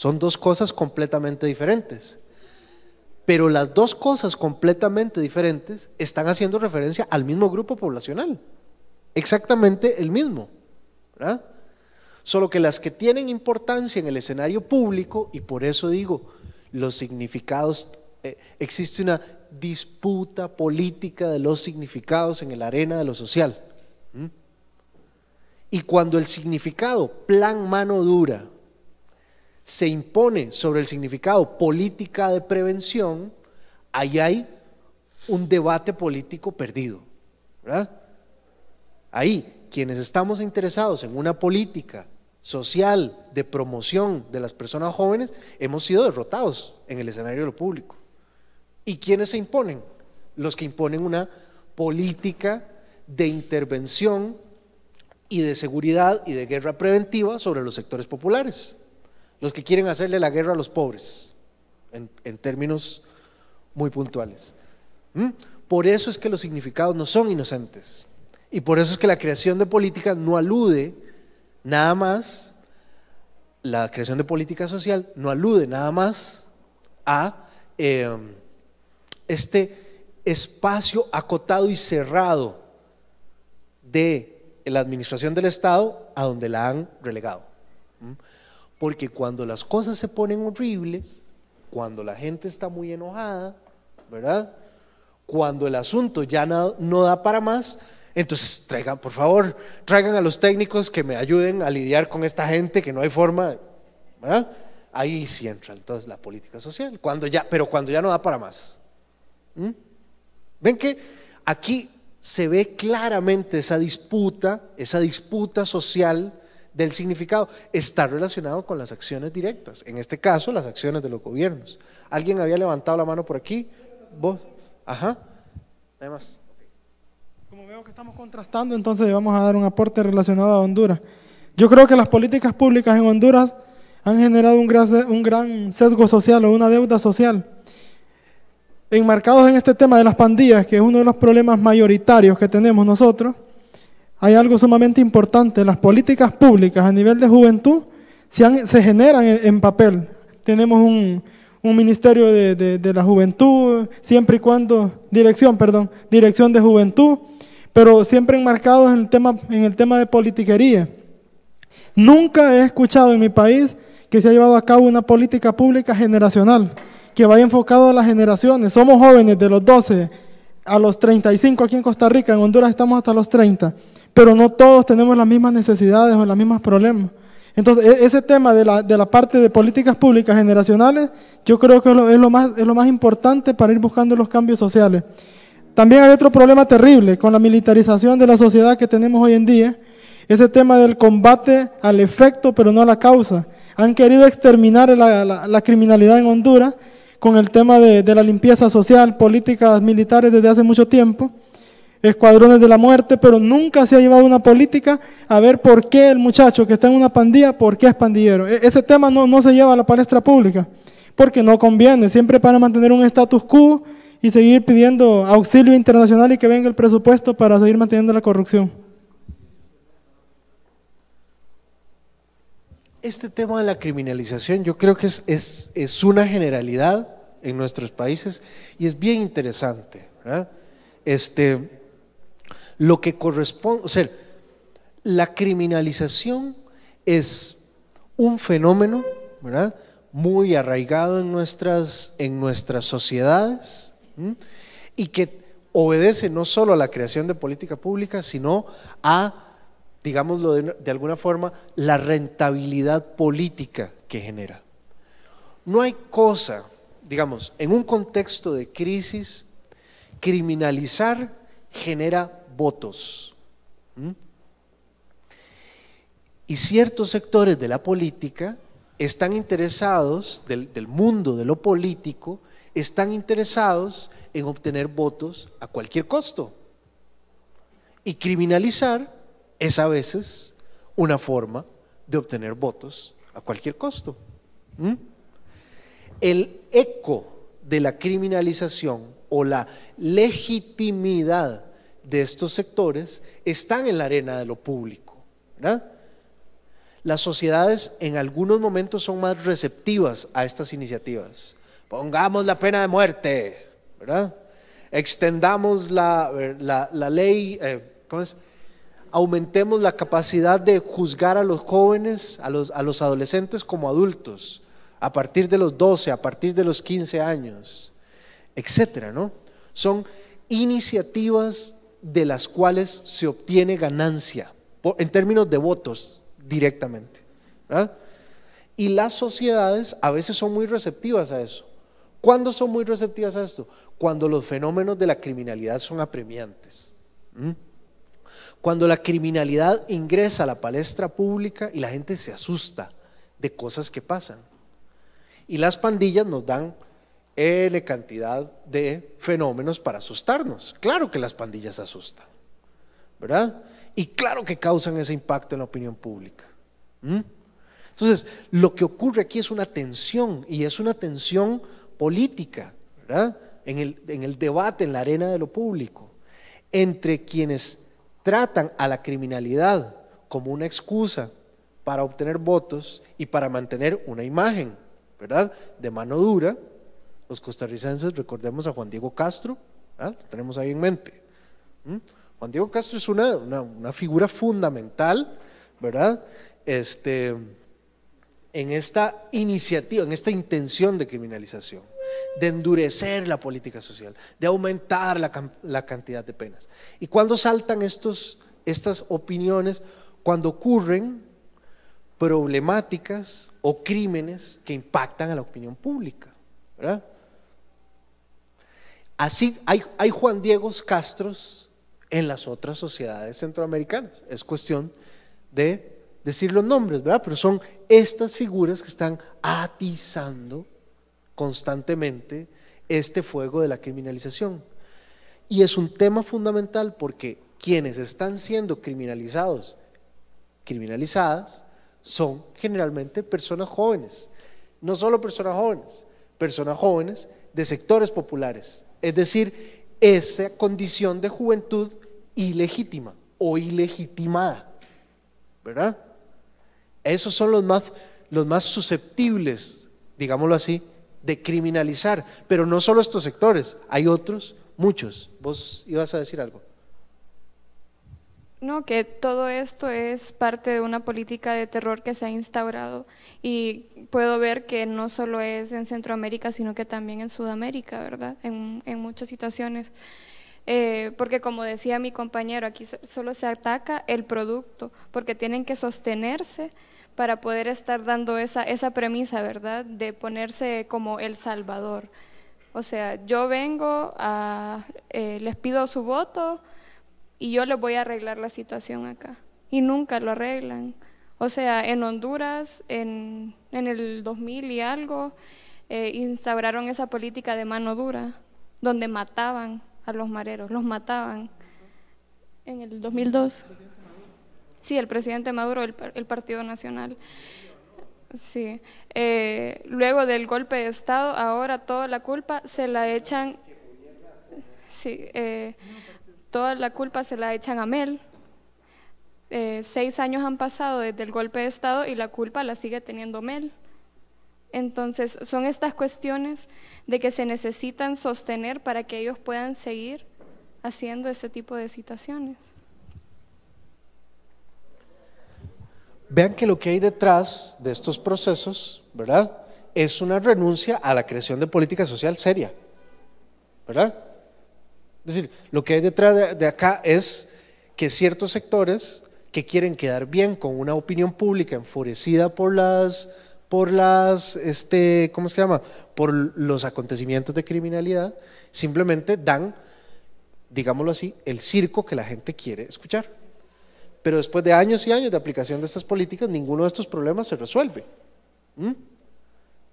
Son dos cosas completamente diferentes. Pero las dos cosas completamente diferentes están haciendo referencia al mismo grupo poblacional. Exactamente el mismo. Solo que las que tienen importancia en el escenario público, y por eso digo, los significados, eh, existe una disputa política de los significados en la arena de lo social. Y cuando el significado plan mano dura se impone sobre el significado política de prevención, ahí hay un debate político perdido. Ahí, quienes estamos interesados en una política social de promoción de las personas jóvenes, hemos sido derrotados en el escenario de lo público. ¿Y quienes se imponen? Los que imponen una política de intervención y de seguridad y de guerra preventiva sobre los sectores populares los que quieren hacerle la guerra a los pobres, en, términos muy puntuales. ¿Mm? Por eso es que los significados no son inocentes. Y por eso es que la creación de política no alude nada más, la creación de política social no alude nada más a em, este espacio acotado y cerrado de la administración del Estado a donde la han relegado. Porque cuando las cosas se ponen horribles, cuando la gente está muy enojada, ¿verdad? Cuando el asunto ya no, da para más, entonces traigan, por favor, traigan a los técnicos que me ayuden a lidiar con esta gente que no hay forma, ¿verdad? Ahí sí entra entonces la política social, cuando ya, pero cuando ya no da para más. ¿Mm? Ven que aquí se ve claramente esa disputa, esa disputa social del significado está relacionado con las acciones directas, en este caso las acciones de los gobiernos. ¿Alguien había levantado la mano por aquí? ¿Vos? Ajá. Además. Como veo que estamos contrastando, entonces vamos a dar un aporte relacionado a Honduras. Yo creo que las políticas públicas en Honduras han generado un gran, un gran sesgo social o una deuda social. Enmarcados en este tema de las pandillas, que es uno de los problemas mayoritarios que tenemos nosotros, hay algo sumamente importante. Las políticas públicas a nivel de juventud se, se generan en, papel. Tenemos un, ministerio de, la juventud, siempre y cuando, dirección, perdón, dirección de juventud, pero siempre enmarcados en el tema, en el de politiquería. Nunca he escuchado en mi país que se haya llevado a cabo una política pública generacional que vaya enfocado a las generaciones. Somos jóvenes de los 12 a los 35 aquí en Costa Rica, en Honduras estamos hasta los 30 pero no todos tenemos las mismas necesidades o los mismos problemas. Entonces, e-, ese tema de la, parte de políticas públicas generacionales, yo creo que es lo, más, lo más importante para ir buscando los cambios sociales. También hay otro problema terrible con la militarización de la sociedad que tenemos hoy en día, ese tema del combate al efecto, pero no a la causa. Han querido exterminar la, criminalidad en Honduras con el tema de, de la limpieza social, políticas militares desde hace mucho tiempo escuadrones de la muerte, pero nunca se ha llevado una política a ver por qué el muchacho que está en una pandilla, por qué es pandillero. E-, ese tema no, se lleva a la palestra pública, porque no conviene, siempre para mantener un status quo y seguir pidiendo auxilio internacional y que venga el presupuesto para seguir manteniendo la corrupción. Este tema de la criminalización yo creo que es, es, una generalidad en nuestros países y es bien interesante. Este, lo que corresponde, o sea, la criminalización es un fenómeno, ¿verdad? Muy arraigado en nuestras, en nuestras sociedades y que obedece no solo a la creación de política pública, sino a, digámoslo de alguna forma, la rentabilidad política que genera. No hay cosa, digamos, en un contexto de crisis, criminalizar genera votos. ¿Mm? Y ciertos sectores de la política están interesados, del, mundo de lo político, están interesados en obtener votos a cualquier costo. Y criminalizar es a veces una forma de obtener votos a cualquier costo. ¿Mm? El eco de la criminalización o la legitimidad de estos sectores están en la arena de lo público. Las sociedades en algunos momentos son más receptivas a estas iniciativas. Pongamos la pena de muerte, ¿verdad? extendamos la, eh, ley, eh, aumentemos la capacidad de juzgar a los jóvenes, a los, a los adolescentes como adultos, a partir de los 12, a partir de los 15 años, etcétera, ¿no? Son iniciativas de las cuales se obtiene ganancia, en términos de votos directamente. Y las sociedades a veces son muy receptivas a eso. ¿Cuándo son muy receptivas a esto? Cuando los fenómenos de la criminalidad son apremiantes. Cuando la criminalidad ingresa a la palestra pública y la gente se asusta de cosas que pasan. Y las pandillas nos dan N cantidad de fenómenos para asustarnos. Claro que las pandillas asustan, ¿verdad? Y claro que causan ese impacto en la opinión pública. Entonces, lo que ocurre aquí es una tensión y es una tensión política, ¿verdad? En en el debate, en la arena de lo público, entre quienes tratan a la criminalidad como una excusa para obtener votos y para mantener una imagen, ¿verdad? De mano dura, los costarricenses, recordemos a Juan Diego Castro, ¿ah? lo tenemos ahí en mente. Juan Diego Castro es una, una, figura fundamental, ¿verdad? Este, en esta iniciativa, en esta intención de criminalización, de endurecer la política social, de aumentar la, cantidad de penas. ¿Y cuándo saltan estos, estas opiniones? Cuando ocurren problemáticas o crímenes que impactan a la opinión pública, ¿verdad? Así hay, Juan Diego Castros en las otras sociedades centroamericanas. Es cuestión de decir los nombres, ¿verdad? Pero son estas figuras que están atizando constantemente este fuego de la criminalización. Y es un tema fundamental porque quienes están siendo criminalizados, criminalizadas, son generalmente personas jóvenes. No solo personas jóvenes, personas jóvenes de sectores populares, es decir, esa condición de juventud ilegítima o ilegitimada, ¿verdad? Esos son los más, los más susceptibles, digámoslo así, de criminalizar. Pero no solo estos sectores, hay otros, muchos. Vos ibas a decir algo. No, que todo esto es parte de una política de terror que se ha instaurado y puedo ver que no solo es en Centroamérica, sino que también en Sudamérica, ¿verdad? En, muchas situaciones. Eh, porque como decía mi compañero, aquí solo se ataca el producto, porque tienen que sostenerse para poder estar dando esa, premisa, ¿verdad? De ponerse como el salvador. O sea, yo vengo, a, eh, les pido su voto y yo les voy a arreglar la situación acá. Y nunca lo arreglan. O sea, en Honduras, en, en el 2000 y algo, eh, instauraron esa política de mano dura, donde mataban a los mareros, los mataban. En el 2002. Sí, el presidente Maduro, el, Partido Nacional. Sí. Eh, luego del golpe de Estado, ahora toda la culpa se la echan. Sí, eh, Toda la culpa se la echan a Mel. Eh, seis años han pasado desde el golpe de Estado y la culpa la sigue teniendo Mel. Entonces, son estas cuestiones de que se necesitan sostener para que ellos puedan seguir haciendo este tipo de situaciones. Vean que lo que hay detrás de estos procesos, ¿verdad? Es una renuncia a la creación de política social seria, ¿verdad? Es decir, lo que hay detrás de, acá es que ciertos sectores que quieren quedar bien con una opinión pública enfurecida por las por las, este, ¿cómo se llama? Por los acontecimientos de criminalidad, simplemente dan, digámoslo así, el circo que la gente quiere escuchar. Pero después de años y años de aplicación de estas políticas, ninguno de estos problemas se resuelve. ¿Mm?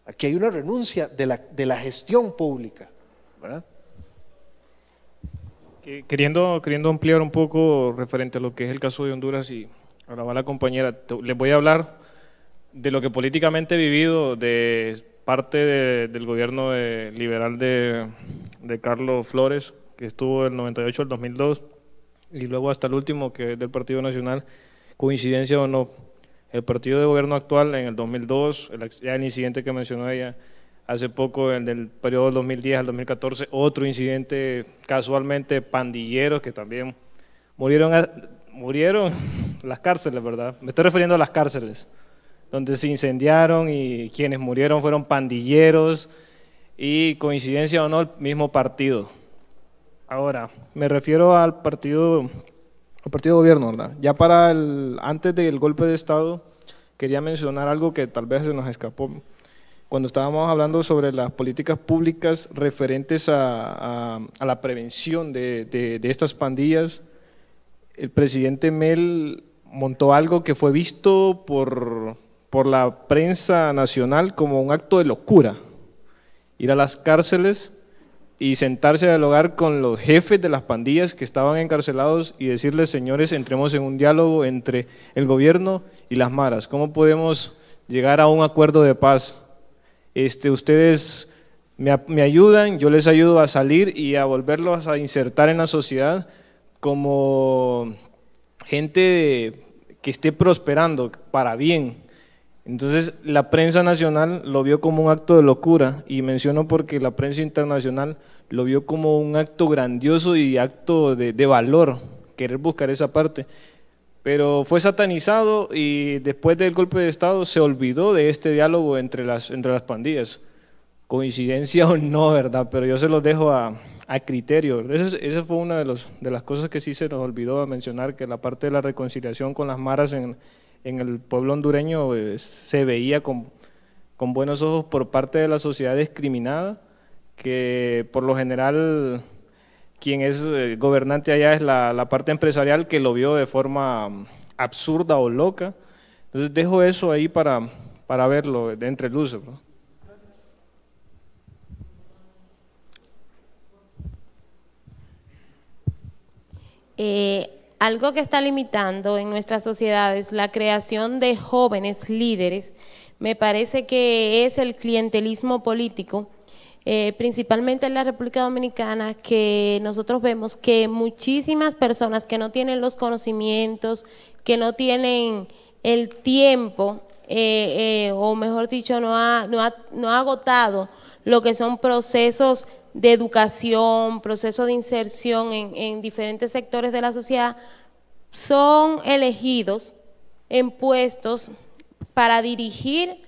Aquí hay una renuncia de la, de la gestión pública. ¿verdad? queriendo, queriendo ampliar un poco referente a lo que es el caso de Honduras y ahora va la compañera, les voy a hablar de lo que políticamente he vivido de parte del gobierno liberal de, Carlos Flores, que estuvo del 98 al 2002, y luego hasta el último, que es del Partido Nacional, coincidencia o no, el partido de gobierno actual en el 2002, ya el incidente que mencionó ella, Hace poco, en el periodo 2010 al 2014, otro incidente casualmente pandilleros que también murieron, murieron las cárceles, ¿verdad? Me estoy refiriendo a las cárceles, donde se incendiaron y quienes murieron fueron pandilleros y coincidencia o no, el mismo partido. Ahora, me refiero al partido, al partido de gobierno, ¿verdad? Ya para el, antes del golpe de Estado, quería mencionar algo que tal vez se nos escapó cuando estábamos hablando sobre las políticas públicas referentes a, la prevención de, estas pandillas, el presidente Mel montó algo que fue visto por, por la prensa nacional como un acto de locura. Ir a las cárceles y sentarse a dialogar con los jefes de las pandillas que estaban encarcelados y decirles, señores, entremos en un diálogo entre el gobierno y las maras. ¿Cómo podemos llegar a un acuerdo de paz? Este, ustedes me, ayudan, yo les ayudo a salir y a volverlos a insertar en la sociedad como gente que esté prosperando para bien. Entonces la prensa nacional lo vio como un acto de locura y menciono porque la prensa internacional lo vio como un acto grandioso y acto de valor, querer buscar esa parte pero fue satanizado y después del golpe de Estado se olvidó de este diálogo entre las, entre las pandillas. Coincidencia o no, ¿verdad? Pero yo se los dejo a, criterio. Esa fue una de, de las cosas que sí se nos olvidó mencionar, que la parte de la reconciliación con las maras en, el pueblo hondureño eh, se veía con, con buenos ojos por parte de la sociedad discriminada, que por lo general quien es eh, gobernante allá es la, parte empresarial que lo vio de forma mm, absurda o loca. Entonces dejo eso ahí para, verlo de entre luces. Eh, algo que está limitando en nuestras sociedades la creación de jóvenes líderes, me parece que es el clientelismo político eh, principalmente en la República Dominicana, que nosotros vemos que muchísimas personas que no tienen los conocimientos, que no tienen el tiempo, eh, eh, o mejor dicho, no ha, no, ha, agotado lo que son procesos de educación, procesos de inserción en diferentes sectores de la sociedad, son elegidos en puestos para dirigir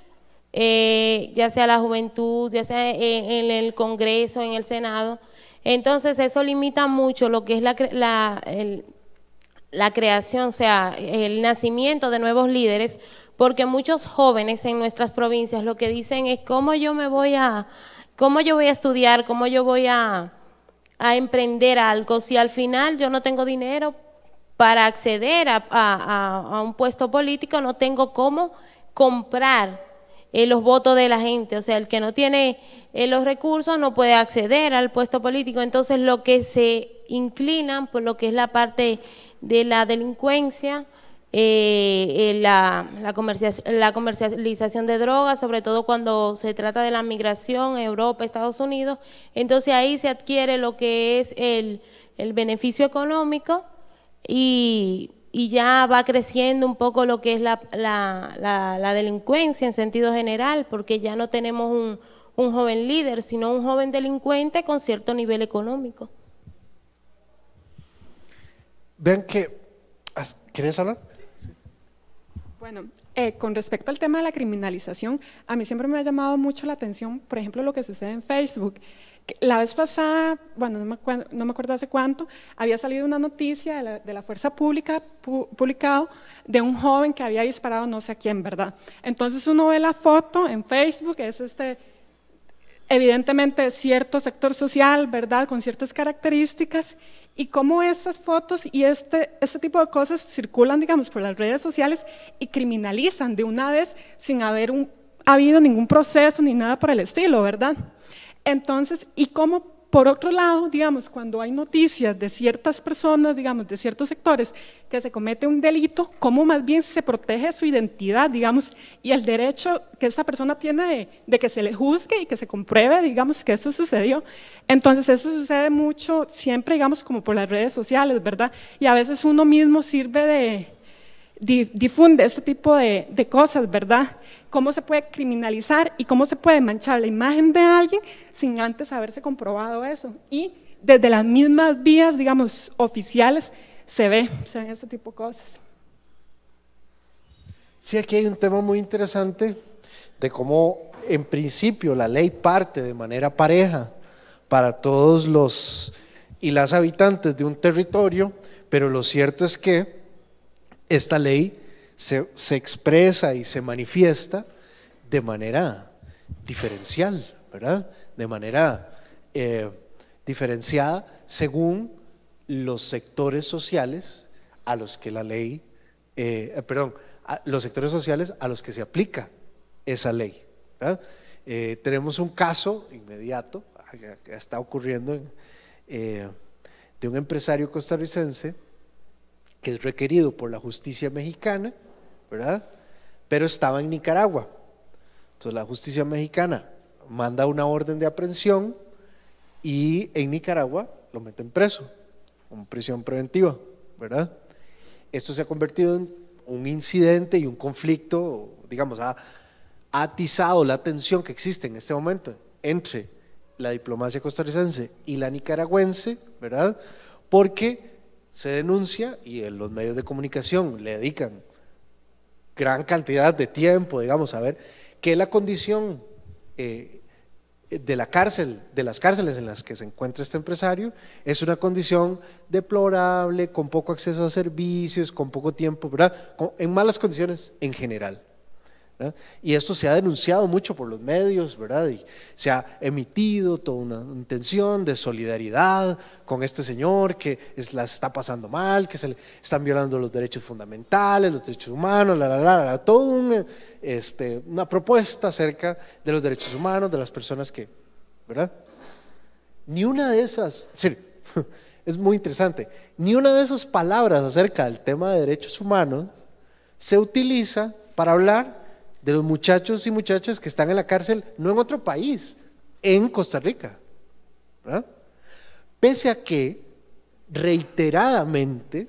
eh, ya sea la juventud, ya sea en, el Congreso, en el Senado. Entonces eso limita mucho lo que es la, creación, o sea, el nacimiento de nuevos líderes, porque muchos jóvenes en nuestras provincias lo que dicen es cómo yo me voy a, cómo yo voy a estudiar, cómo yo voy a, emprender algo si al final yo no tengo dinero para acceder a, un puesto político, no tengo cómo comprar eh, los votos de la gente. O sea, el que no tiene eh, los recursos no puede acceder al puesto político. Entonces, lo que se inclinan por lo que es la parte de la delincuencia, eh, la, la, comercialización de drogas, sobre todo cuando se trata de la migración Europa, Estados Unidos. Entonces, ahí se adquiere lo que es el, el beneficio económico y y ya va creciendo un poco lo que es la, la, la, delincuencia en sentido general, porque ya no tenemos un, un, joven líder, sino un joven delincuente con cierto nivel económico. Vean que... ¿Quieres hablar? Bueno, eh, con respecto al tema de la criminalización, a mí siempre me ha llamado mucho la atención, por ejemplo, lo que sucede en Facebook. La vez pasada, bueno, no me, acuerdo, hace cuánto, había salido una noticia de la, Fuerza Pública publicado de un joven que había disparado no sé a quién, ¿verdad? Entonces uno ve la foto en Facebook, es este, evidentemente cierto sector social, ¿verdad? Con ciertas características y cómo esas fotos y este, este tipo de cosas circulan, digamos, por las redes sociales y criminalizan de una vez sin haber habido ningún proceso ni nada por el estilo, ¿verdad? Entonces, ¿y cómo? Por otro lado, digamos, cuando hay noticias de ciertas personas, digamos, de ciertos sectores, que se comete un delito, ¿cómo más bien se protege su identidad, digamos, y el derecho que esa persona tiene de, de que se le juzgue y que se compruebe, digamos, que eso sucedió? Entonces, eso sucede mucho siempre, digamos, como por las redes sociales, ¿verdad? Y a veces uno mismo sirve de, difunde este tipo de, cosas, ¿verdad? ¿Cómo se puede criminalizar y cómo se puede manchar la imagen de alguien sin antes haberse comprobado eso? Y desde las mismas vías, digamos, oficiales, se ve, se ven este tipo de cosas. Sí, aquí hay un tema muy interesante de cómo en principio la ley parte de manera pareja para todos los y las habitantes de un territorio, pero lo cierto es que esta ley se, expresa y se manifiesta de manera diferencial, ¿verdad? De manera eh, diferenciada según los sectores sociales a los que la ley, eh, eh, perdón, los sectores sociales a los que se aplica esa ley. tenemos un caso inmediato, que ah, está ocurriendo, de un empresario costarricense que es requerido por la justicia mexicana, ¿verdad? Pero estaba en Nicaragua. Entonces la justicia mexicana manda una orden de aprehensión y en Nicaragua lo meten preso, con prisión preventiva, ¿verdad? Esto se ha convertido en un incidente y un conflicto, digamos, ha, ha atizado la tensión que existe en este momento entre la diplomacia costarricense y la nicaragüense, ¿verdad? Porque se denuncia y en los medios de comunicación le dedican gran cantidad de tiempo, digamos, a ver que la condición eh, de la cárcel, de las cárceles en las que se encuentra este empresario, es una condición deplorable, con poco acceso a servicios, con poco tiempo, ¿verdad? En malas condiciones en general. Y esto se ha denunciado mucho por los medios, ¿verdad? Y se ha emitido toda una intención de solidaridad con este señor que es, las está pasando mal, que se le están violando los derechos fundamentales, los derechos humanos, la, la, la, la un, este, una propuesta acerca de los derechos humanos, de las personas que, ¿verdad? Ni una de esas, sí, es muy interesante, ni una de esas palabras acerca del tema de derechos humanos se utiliza para hablar de los muchachos y muchachas que están en la cárcel, no en otro país, en Costa Rica. Pese a que reiteradamente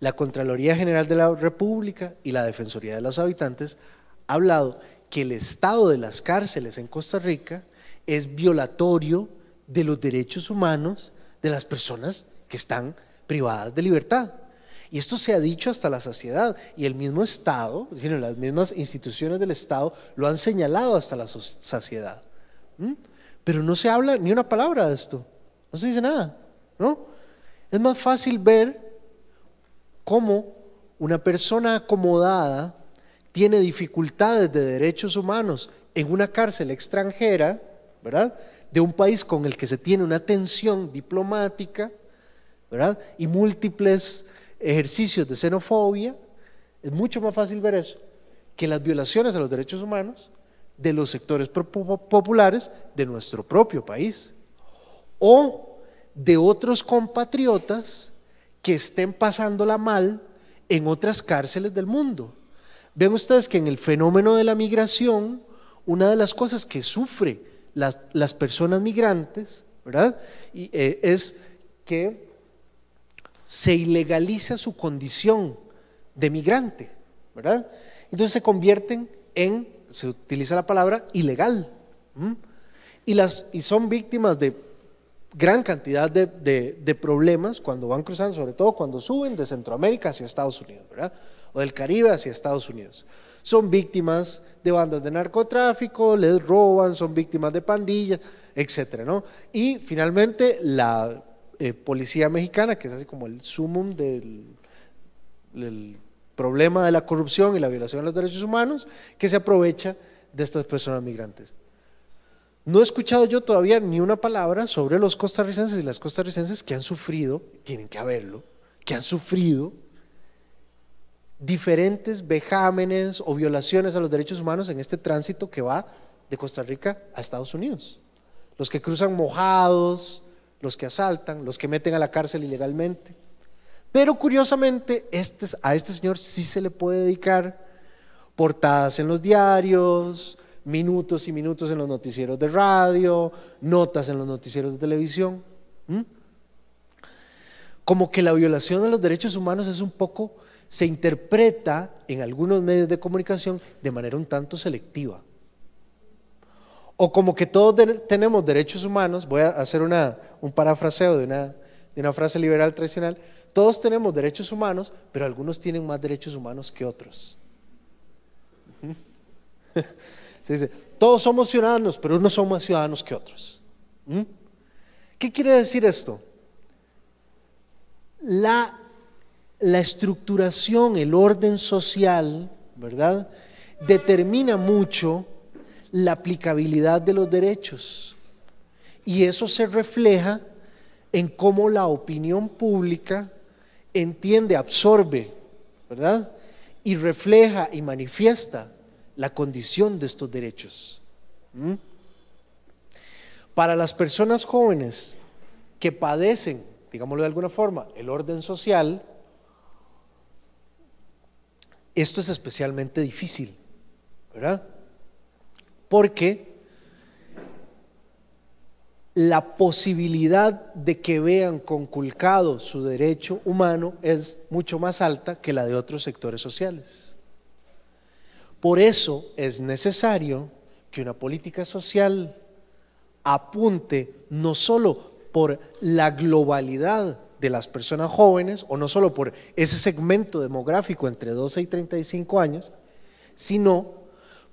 la Contraloría General de la República y la Defensoría de los Habitantes ha hablado que el estado de las cárceles en Costa Rica es violatorio de los derechos humanos de las personas que están privadas de libertad. Y esto se ha dicho hasta la saciedad. Y el mismo Estado, las mismas instituciones del Estado, lo han señalado hasta la saciedad. ¿Mm? Pero no se habla ni una palabra de esto. No se dice nada. ¿no? Es más fácil ver cómo una persona acomodada tiene dificultades de derechos humanos en una cárcel extranjera, ¿verdad? De un país con el que se tiene una tensión diplomática, ¿verdad? Y múltiples ejercicios de xenofobia, es mucho más fácil ver eso que las violaciones a los derechos humanos de los sectores populares de nuestro propio país o de otros compatriotas que estén pasándola mal en otras cárceles del mundo. Ven ustedes que en el fenómeno de la migración, una de las cosas que sufre las, personas migrantes, ¿verdad? Y, eh, es que se ilegaliza su condición de migrante, ¿verdad? Entonces se convierten en, se utiliza la palabra, ilegal. Y, las, y son víctimas de gran cantidad de, de, problemas cuando van cruzando, sobre todo cuando suben de Centroamérica hacia Estados Unidos, ¿verdad? O del Caribe hacia Estados Unidos. Son víctimas de bandas de narcotráfico, les roban, son víctimas de pandillas, etcétera, ¿no? Y finalmente la eh, policía mexicana, que es así como el sumum del, del problema de la corrupción y la violación de los derechos humanos, que se aprovecha de estas personas migrantes. No he escuchado yo todavía ni una palabra sobre los costarricenses y las costarricenses que han sufrido, tienen que haberlo, que han sufrido diferentes vejámenes o violaciones a los derechos humanos en este tránsito que va de Costa Rica a Estados Unidos. Los que cruzan mojados, los que asaltan, los que meten a la cárcel ilegalmente. Pero curiosamente, este, a este señor sí se le puede dedicar portadas en los diarios, minutos y minutos en los noticieros de radio, notas en los noticieros de televisión. Como que la violación de los derechos humanos es un poco, se interpreta en algunos medios de comunicación de manera un tanto selectiva o como que todos tenemos derechos humanos, voy a hacer un parafraseo de una, frase liberal tradicional, todos tenemos derechos humanos, pero algunos tienen más derechos humanos que otros. Se dice, todos somos ciudadanos, pero unos son más ciudadanos que otros. ¿Mm? ¿Qué quiere decir esto? La, la estructuración, el orden social, ¿verdad? Determina mucho la aplicabilidad de los derechos. Y eso se refleja en cómo la opinión pública entiende, absorbe, ¿verdad? Y refleja y manifiesta la condición de estos derechos. ¿Mm? Para las personas jóvenes que padecen, digámoslo de alguna forma, el orden social, esto es especialmente difícil, ¿verdad? Porque la posibilidad de que vean conculcado su derecho humano es mucho más alta que la de otros sectores sociales. Por eso es necesario que una política social apunte no solo por la globalidad de las personas jóvenes, o no solo por ese segmento demográfico entre 12 y 35 años, sino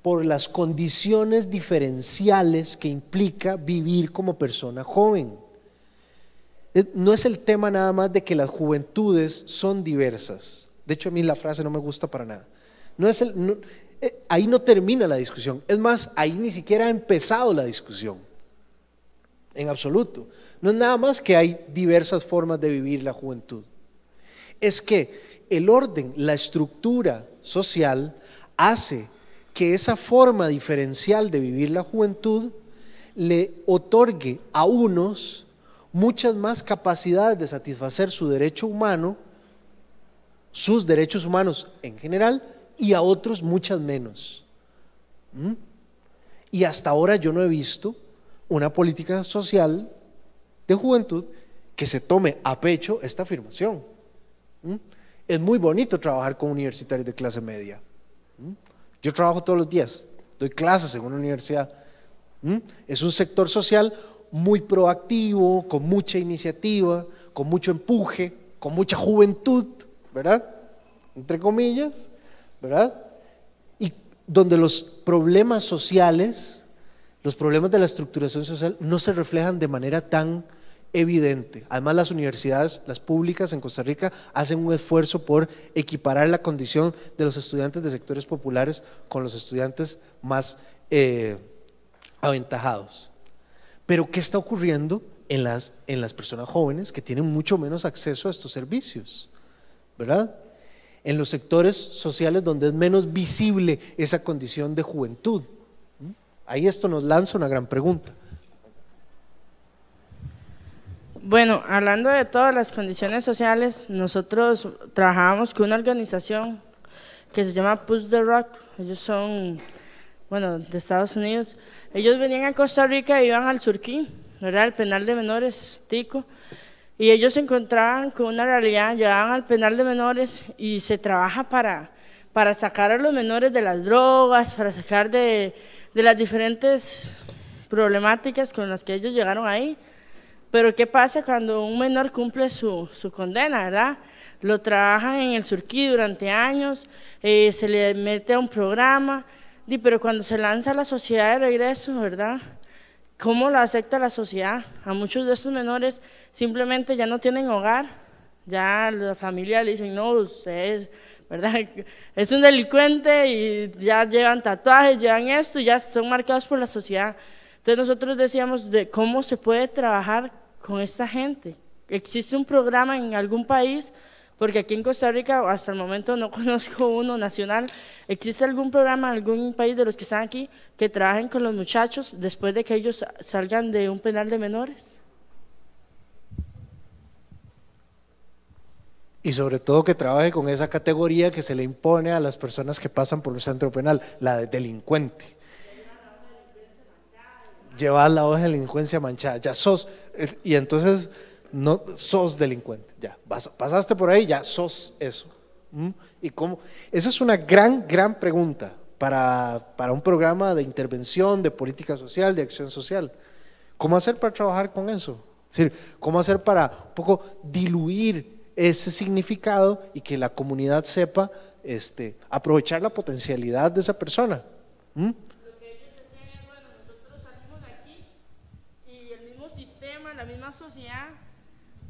por las condiciones diferenciales que implica vivir como persona joven. Eh, no es el tema nada más de que las juventudes son diversas. De hecho, a mí la frase no me gusta para nada. No es el, eh, ahí no termina la discusión. Es más, ahí ni siquiera ha empezado la discusión. En absoluto. No es nada más que hay diversas formas de vivir la juventud. Es que el orden, la estructura social hace que esa forma diferencial de vivir la juventud le otorgue a unos muchas más capacidades de satisfacer su derecho humano, sus derechos humanos en general, y a otros muchas menos. ¿Mm? Y hasta ahora yo no he visto una política social de juventud que se tome a pecho esta afirmación. ¿Mm? Es muy bonito trabajar con universitarios de clase media. ¿Mm? Yo trabajo todos los días, doy clases en una universidad. ¿Mm? Es un sector social muy proactivo, con mucha iniciativa, con mucho empuje, con mucha juventud, ¿verdad? Entre comillas, ¿verdad? Y donde los problemas sociales, los problemas de la estructuración social no se reflejan de manera tan evidente. Además, las universidades, las públicas en Costa Rica, hacen un esfuerzo por equiparar la condición de los estudiantes de sectores populares con los estudiantes más eh, aventajados. Pero, ¿qué está ocurriendo en las, en las personas jóvenes que tienen mucho menos acceso a estos servicios? ¿Verdad? En los sectores sociales donde es menos visible esa condición de juventud. ¿Mm? Ahí esto nos lanza una gran pregunta. Bueno, hablando de todas las condiciones sociales, nosotros trabajamos con una organización que se llama Push the Rock. Ellos son, bueno, de Estados Unidos. Ellos venían a Costa Rica y e iban al Surquín, era El penal de menores, Tico. Y ellos se encontraban con una realidad, llegaban al penal de menores y se trabaja para, para sacar a los menores de las drogas, para sacar de, de las diferentes problemáticas con las que ellos llegaron ahí. Pero ¿qué pasa cuando un menor cumple su, condena, verdad? Lo trabajan en el surquí durante años, eh, se le mete a un programa, pero cuando se lanza a la sociedad de regreso, ¿verdad? ¿Cómo lo acepta la sociedad? A muchos de estos menores simplemente ya no tienen hogar, ya la familia le dicen, no, es, ¿verdad? Es un delincuente y ya llevan tatuajes, llevan esto, y ya son marcados por la sociedad. Entonces nosotros decíamos de cómo se puede trabajar con esta gente. ¿Existe un programa en algún país? Porque aquí en Costa Rica hasta el momento no conozco uno nacional. ¿Existe algún programa en algún país de los que están aquí que trabajen con los muchachos después de que ellos salgan de un penal de menores? y sobre todo que trabaje con esa categoría que se le impone a las personas que pasan por el centro penal, la delincuente llevas la hoja de delincuencia manchada, ya sos, eh, y entonces no sos delincuente, ya, pasaste por ahí, ya sos eso. ¿Mm? ¿Y cómo? Esa es una gran, gran pregunta para, para un programa de intervención, de política social, de acción social. ¿Cómo hacer para trabajar con eso? Es decir, ¿cómo hacer para un poco diluir ese significado y que la comunidad sepa este, aprovechar la potencialidad de esa persona? ¿Mm?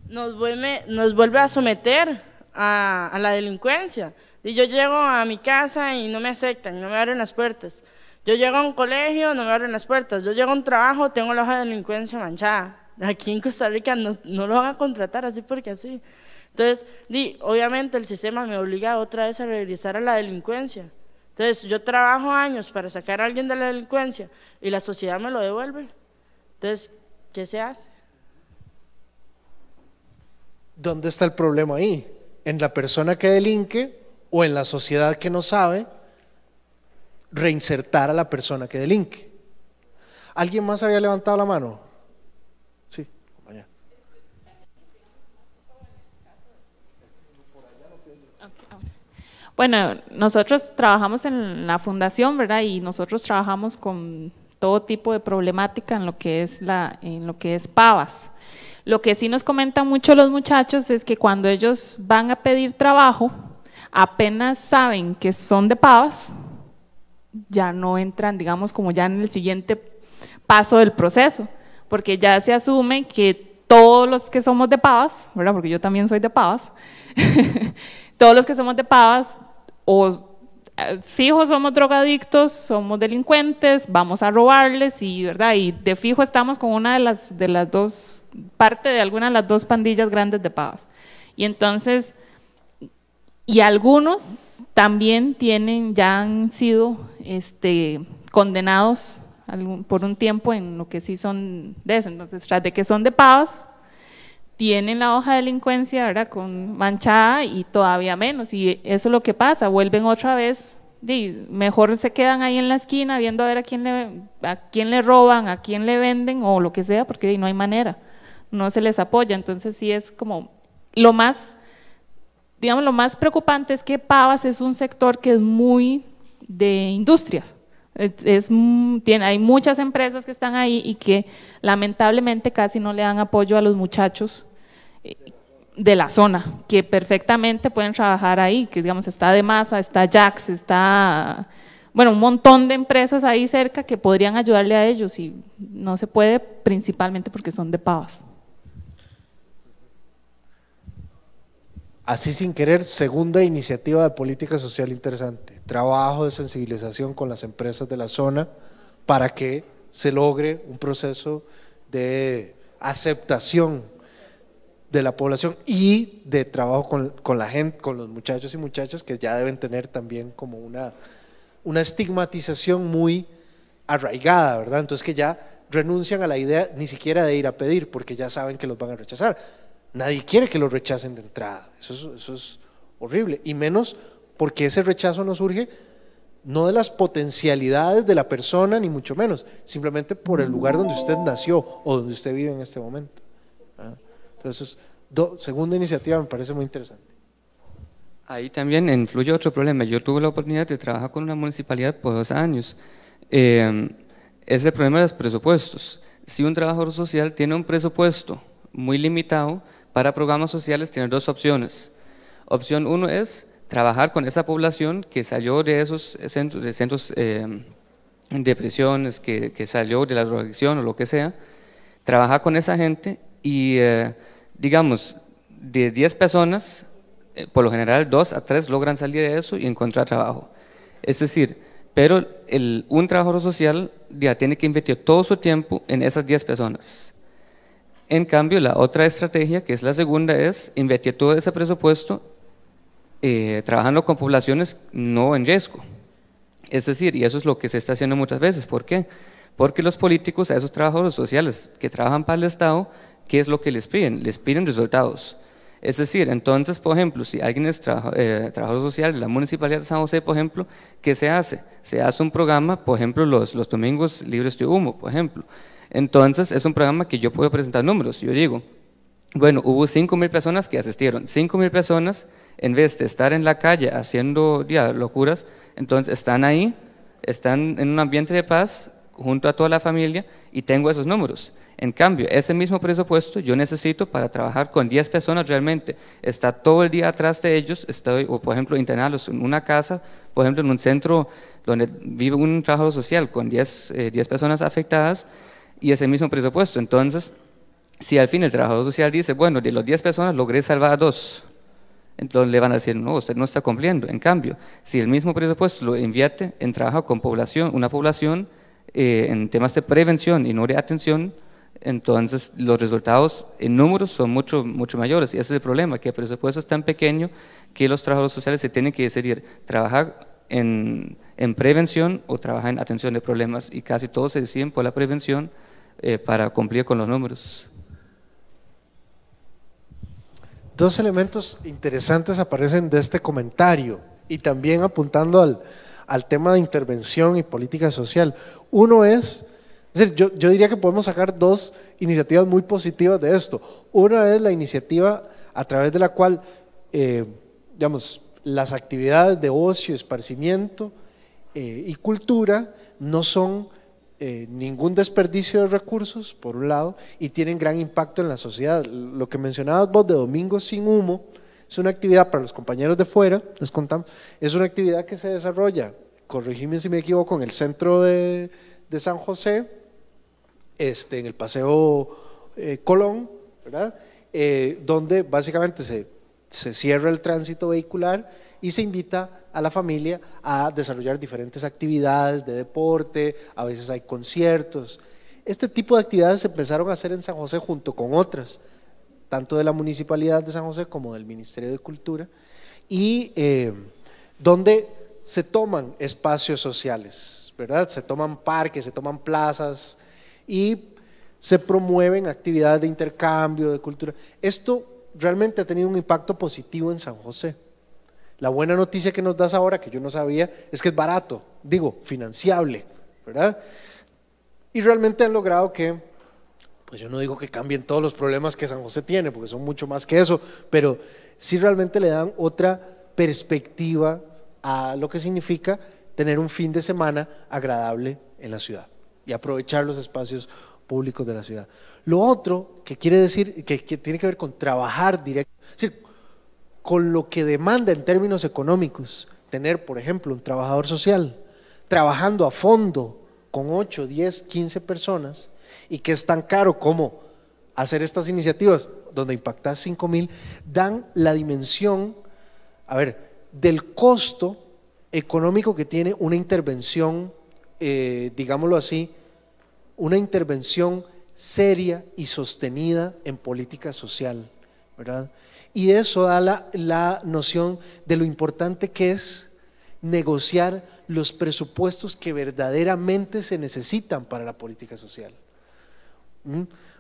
nos vuelve, nos vuelve a someter a, la delincuencia. Y yo llego a mi casa y no me aceptan, no me abren las puertas. Yo llego a un colegio, no me abren las puertas. Yo llego a un trabajo, tengo la hoja de delincuencia manchada. Aquí en Costa Rica no, lo van a contratar así porque así. Entonces, di, obviamente el sistema me obliga otra vez a regresar a la delincuencia. Entonces, yo trabajo años para sacar a alguien de la delincuencia y la sociedad me lo devuelve. Entonces, ¿qué se hace? ¿dónde está el problema ahí? ¿En la persona que delinque o en la sociedad que no sabe reinsertar a la persona que delinque? ¿Alguien más había levantado la mano? Sí, Bueno, nosotros trabajamos en la fundación, ¿verdad? Y nosotros trabajamos con todo tipo de problemática en lo que es la en lo que es Pavas. Lo que sí nos comentan mucho los muchachos es que cuando ellos van a pedir trabajo, apenas saben que son de pavas, ya no entran, digamos, como ya en el siguiente paso del proceso, porque ya se asume que todos los que somos de pavas, ¿verdad? Porque yo también soy de pavas, todos los que somos de pavas o fijo somos drogadictos, somos delincuentes, vamos a robarles y, ¿verdad? Y de fijo estamos con una de las, de las dos, parte de alguna de las dos pandillas grandes de pavas. Y entonces, y algunos también tienen, ya han sido este, condenados por un tiempo en lo que sí son de eso. Entonces, tras de que son de pavas, tienen la hoja de delincuencia, ¿verdad? Con manchada y todavía menos. Y eso es lo que pasa, vuelven otra vez, y mejor se quedan ahí en la esquina viendo a ver a quién le, a quién le roban, a quién le venden o lo que sea, porque no hay manera, no se les apoya. Entonces sí es como lo más, digamos, lo más preocupante es que Pavas es un sector que es muy de industrias. Mm, hay muchas empresas que están ahí y que lamentablemente casi no le dan apoyo a los muchachos eh, de la zona, que perfectamente pueden trabajar ahí, que digamos está de masa, está Jax, está, bueno, un montón de empresas ahí cerca que podrían ayudarle a ellos y no se puede principalmente porque son de pavas. así sin querer, segunda iniciativa de política social interesante, trabajo de sensibilización con las empresas de la zona para que se logre un proceso de aceptación de la población y de trabajo con, la gente, con los muchachos y muchachas que ya deben tener también como una, una estigmatización muy arraigada, ¿verdad? Entonces que ya renuncian a la idea ni siquiera de ir a pedir porque ya saben que los van a rechazar Nadie quiere que lo rechacen de entrada. Eso es, horrible. Y menos porque ese rechazo no surge no de las potencialidades de la persona, ni mucho menos, simplemente por el lugar donde usted nació o donde usted vive en este momento. ¿ah? Entonces, segunda iniciativa me parece muy interesante. Ahí también influye otro problema. Yo tuve la oportunidad de trabajar con una municipalidad por dos años. Em, es el problema de los presupuestos. Si un trabajador social tiene un presupuesto muy limitado, para programas sociales tienen dos opciones. Opción uno es trabajar con esa población que salió de esos centros, de centros eh, prisiones, que, salió de la drogadicción o lo que sea, trabajar con esa gente y, eh, digamos, de 10 personas, eh, por lo general 2 a 3 logran salir de eso y encontrar trabajo. Es decir, pero un trabajador social ya tiene que invertir todo su tiempo en esas 10 personas. En cambio, la otra estrategia, que es la segunda, es invertir todo ese presupuesto eh, trabajando con poblaciones no en riesgo. Es decir, y eso es lo que se está haciendo muchas veces. ¿Por qué? Porque los políticos, a esos trabajadores sociales que trabajan para el Estado, ¿qué es lo que les piden? Les piden resultados. Es decir, entonces, por ejemplo, si alguien es eh, trabajador social de la Municipalidad de San José, por ejemplo, ¿qué se hace? Se hace un programa, por ejemplo, los, los domingos libres de humo, por ejemplo. Entonces, es un programa que yo puedo presentar números. Yo digo, bueno, hubo 5.000 personas que asistieron. 5.000 personas, en vez de estar en la calle haciendo locuras, entonces están ahí, están en un ambiente de paz junto a toda la familia y tengo esos números. En cambio, ese mismo presupuesto yo necesito para trabajar con 10 personas realmente. Está todo el día atrás de ellos, estoy, o por ejemplo, internarlos en una casa, por ejemplo, en un centro donde vive un trabajo social con 10, 10 eh, personas afectadas y ese mismo presupuesto. Entonces, si al fin el trabajador social dice, bueno, de los 10 personas logré salvar a dos, entonces le van a decir, no, usted no está cumpliendo. En cambio, si el mismo presupuesto lo invierte en trabajo con población, una población eh, en temas de prevención y no de atención, entonces los resultados en números son mucho, mucho mayores. Y ese es el problema, que el presupuesto es tan pequeño que los trabajadores sociales se tienen que decidir trabajar en, en prevención o trabajar en atención de problemas. Y casi todos se deciden por la prevención eh, para cumplir con los números. Dos elementos interesantes aparecen de este comentario y también apuntando al, tema de intervención y política social. Uno es, decir, yo, diría que podemos sacar dos iniciativas muy positivas de esto. Una es la iniciativa a través de la cual, eh, digamos, las actividades de ocio, esparcimiento eh, y cultura no son eh, ningún desperdicio de recursos, por un lado, y tienen gran impacto en la sociedad. Lo que mencionabas vos de Domingo sin humo, es una actividad para los compañeros de fuera, les contamos, es una actividad que se desarrolla, corregime si me equivoco, en el centro de, San José, este, en el Paseo eh, Colón, eh, donde básicamente se se cierra el tránsito vehicular y se invita a la familia a desarrollar diferentes actividades de deporte, a veces hay conciertos. Este tipo de actividades se empezaron a hacer en San José junto con otras, tanto de la Municipalidad de San José como del Ministerio de Cultura, y eh, donde se toman espacios sociales, ¿verdad? Se toman parques, se toman plazas y se promueven actividades de intercambio, de cultura. Esto realmente ha tenido un impacto positivo en San José. La buena noticia que nos das ahora, que yo no sabía, es que es barato, digo, financiable, ¿verdad? Y realmente han logrado que, pues yo no digo que cambien todos los problemas que San José tiene, porque son mucho más que eso, pero sí realmente le dan otra perspectiva a lo que significa tener un fin de semana agradable en la ciudad y aprovechar los espacios públicos de la ciudad. Lo otro que quiere decir, que, tiene que ver con trabajar directo, es decir, con lo que demanda en términos económicos tener, por ejemplo, un trabajador social trabajando a fondo con 8, 10, 15 personas y que es tan caro como hacer estas iniciativas donde impactas 5 mil, dan la dimensión, a ver, del costo económico que tiene una intervención, eh, digámoslo así, una intervención seria y sostenida en política social, ¿verdad? Y eso da la, noción de lo importante que es negociar los presupuestos que verdaderamente se necesitan para la política social.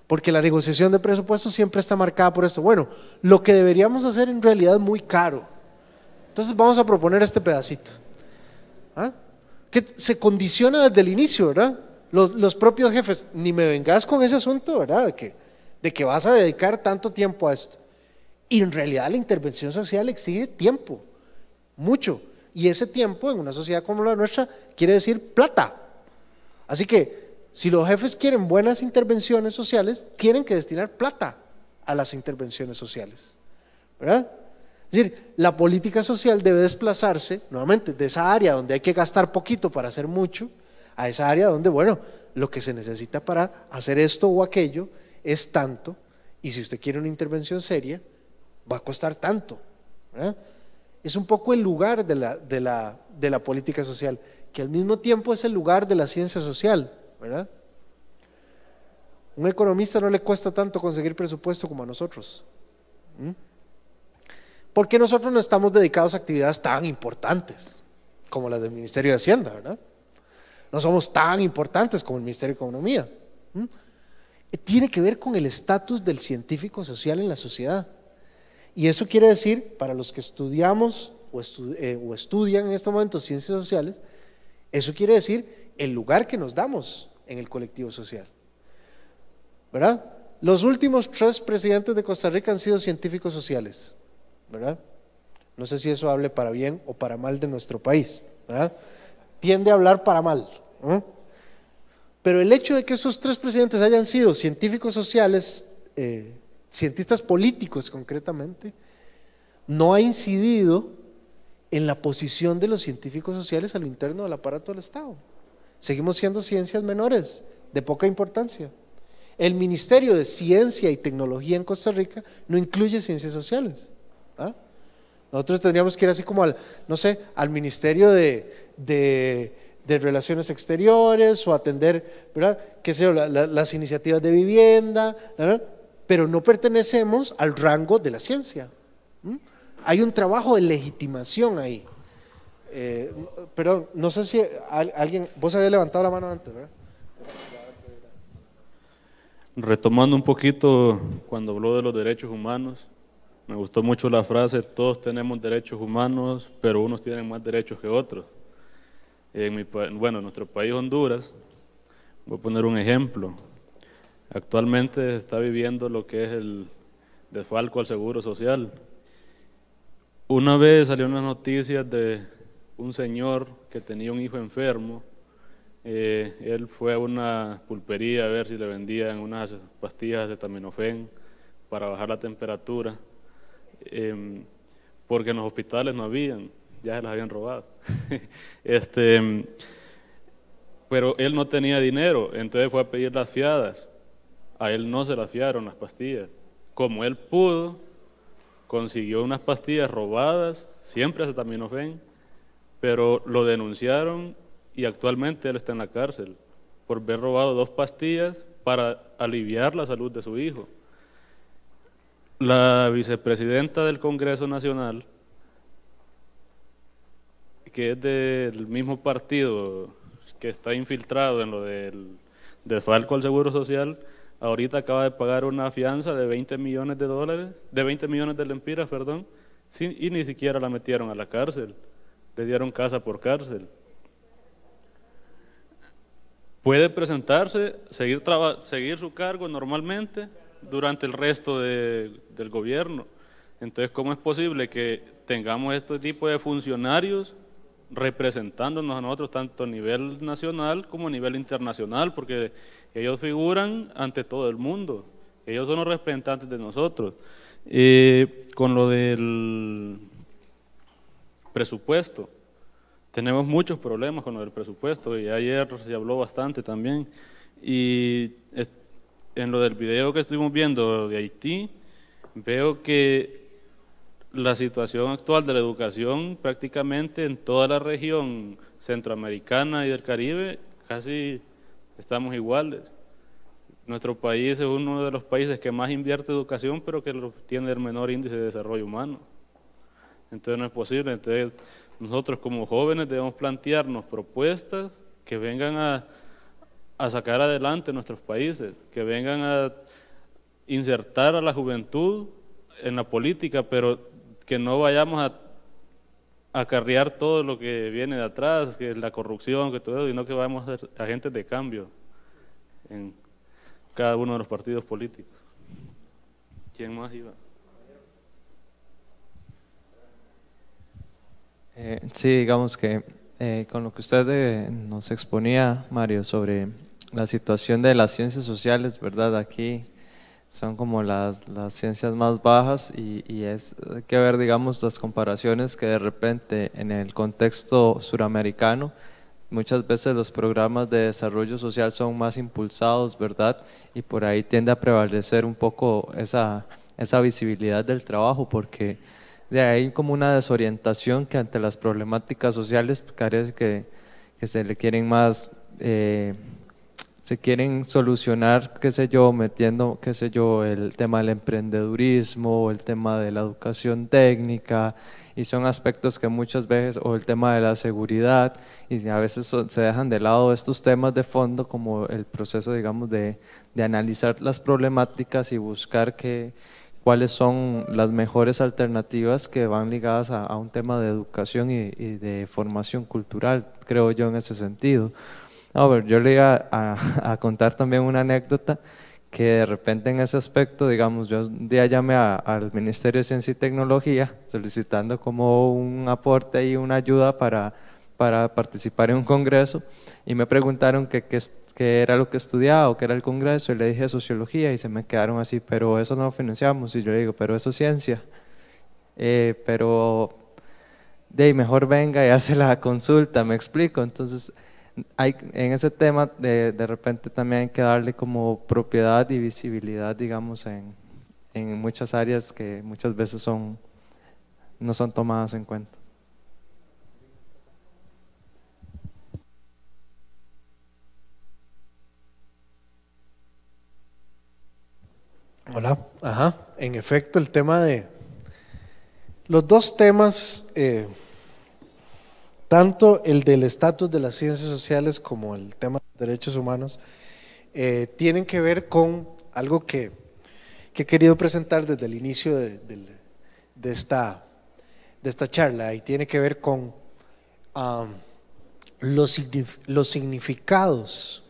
Porque la negociación de presupuestos siempre está marcada por esto. Bueno, lo que deberíamos hacer en realidad es muy caro. Entonces vamos a proponer este pedacito. ¿ah? Que se condiciona desde el inicio, ¿verdad? los, propios jefes, ni me vengas con ese asunto, ¿verdad? De que, de que vas a dedicar tanto tiempo a esto. Y en realidad la intervención social exige tiempo, mucho. Y ese tiempo en una sociedad como la nuestra quiere decir plata. Así que si los jefes quieren buenas intervenciones sociales, tienen que destinar plata a las intervenciones sociales. ¿Verdad? Es decir, la política social debe desplazarse, nuevamente, de esa área donde hay que gastar poquito para hacer mucho, a esa área donde, bueno, lo que se necesita para hacer esto o aquello es tanto, y si usted quiere una intervención seria, va a costar tanto. Es un poco el lugar de la, de, la, de la, política social, que al mismo tiempo es el lugar de la ciencia social. ¿verdad? Un economista no le cuesta tanto conseguir presupuesto como a nosotros. Porque nosotros no estamos dedicados a actividades tan importantes como las del Ministerio de Hacienda, ¿verdad? no somos tan importantes como el Ministerio de Economía. Eh, tiene que ver con el estatus del científico social en la sociedad. Y eso quiere decir, para los que estudiamos eh, o, estudian en este momento ciencias sociales, eso quiere decir el lugar que nos damos en el colectivo social. ¿Verdad? Los últimos tres presidentes de Costa Rica han sido científicos sociales. ¿Verdad? No sé si eso hable para bien o para mal de nuestro país. ¿verdad? de hablar para mal. Pero el hecho de que esos tres presidentes hayan sido científicos sociales, eh, cientistas políticos concretamente, no ha incidido en la posición de los científicos sociales a lo interno del aparato del Estado. Seguimos siendo ciencias menores, de poca importancia. El Ministerio de Ciencia y Tecnología en Costa Rica no incluye ciencias sociales. ¿ah? Nosotros tendríamos que ir así como al, no sé, al Ministerio de, de, relaciones exteriores o atender, ¿verdad? ¿Qué sé las iniciativas de vivienda, pero no pertenecemos al rango de la ciencia. Hay un trabajo de legitimación ahí. Pero eh, perdón, no sé si alguien, vos habías levantado la mano antes, ¿verdad? Retomando un poquito cuando habló de los derechos humanos, me gustó mucho la frase, todos tenemos derechos humanos, pero unos tienen más derechos que otros bueno, en nuestro país Honduras, voy a poner un ejemplo. Actualmente se está viviendo lo que es el desfalco al seguro social. Una vez salió una noticia de un señor que tenía un hijo enfermo. Eh, él fue a una pulpería a ver si le vendían unas pastillas de acetaminofén para bajar la temperatura, em, porque en los hospitales no habían ya se las habían robado. este, pero él no tenía dinero, entonces fue a pedir las fiadas. A él no se las fiaron las pastillas. Como él pudo, consiguió unas pastillas robadas, siempre también ofen, pero lo denunciaron y actualmente él está en la cárcel por haber robado dos pastillas para aliviar la salud de su hijo. La vicepresidenta del Congreso Nacional que es del mismo partido que está infiltrado en lo del Falco al Seguro Social, ahorita acaba de pagar una fianza de 20 millones de dólares, de 20 millones de lempiras, perdón, y ni siquiera la metieron a la cárcel, le dieron casa por cárcel. Puede presentarse, seguir, su cargo normalmente durante el resto del gobierno. Entonces, ¿cómo es posible que tengamos este tipo de funcionarios representándonos a nosotros tanto a nivel nacional como a nivel internacional, porque ellos figuran ante todo el mundo, ellos son los representantes de nosotros. Eh, con lo del presupuesto, tenemos muchos problemas con lo del presupuesto y ayer se habló bastante también. Y en lo del video que estuvimos viendo de Haití, veo que la situación actual de la educación prácticamente en toda la región centroamericana y del Caribe casi estamos iguales. Nuestro país es uno de los países que más invierte educación, pero que tiene el menor índice de desarrollo humano. Entonces no es posible. Entonces nosotros como jóvenes debemos plantearnos propuestas que vengan a, sacar adelante nuestros países, que vengan a insertar a la juventud en la política, pero que no vayamos a acarrear todo lo que viene de atrás, que es la corrupción, que todo eso, sino que vayamos a ser agentes de cambio en cada uno de los partidos políticos. ¿Quién más iba? Eh, sí, digamos que eh, con lo que usted eh, nos exponía, Mario, sobre la situación de las ciencias sociales, ¿verdad? Aquí son como las, las ciencias más bajas y, y, es hay que ver, digamos, las comparaciones que de repente en el contexto suramericano, muchas veces los programas de desarrollo social son más impulsados, ¿verdad? Y por ahí tiende a prevalecer un poco esa, visibilidad del trabajo, porque de ahí como una desorientación que ante las problemáticas sociales parece que, que se le quieren más... Eh, se quieren solucionar, qué sé yo, metiendo, qué sé yo, el tema del emprendedurismo, el tema de la educación técnica, y son aspectos que muchas veces, o el tema de la seguridad, y a veces se dejan de lado estos temas de fondo como el proceso, digamos, de, analizar las problemáticas y buscar cuáles son las mejores alternativas que van ligadas a, un tema de educación y de formación cultural, creo yo, en ese sentido no, yo le iba a, contar también una anécdota que de repente en ese aspecto, digamos, yo un día llamé al Ministerio de Ciencia y Tecnología solicitando como un aporte y una ayuda para, participar en un congreso y me preguntaron qué era lo que estudiaba o qué era el congreso y le dije sociología y se me quedaron así, pero eso no lo financiamos y yo le digo, pero eso es ciencia, eh, pero de mejor venga y hace la consulta, me explico, entonces hay, en ese tema de, de, repente también hay que darle como propiedad y visibilidad, digamos, en, en muchas áreas que muchas veces son, no son tomadas en cuenta. Hola, ajá. En efecto, el tema de los dos temas eh, tanto el del estatus de las ciencias sociales como el tema de derechos humanos, eh, tienen que ver con algo que, he querido presentar desde el inicio de, esta, de esta charla y tiene que ver con um, los, los, significados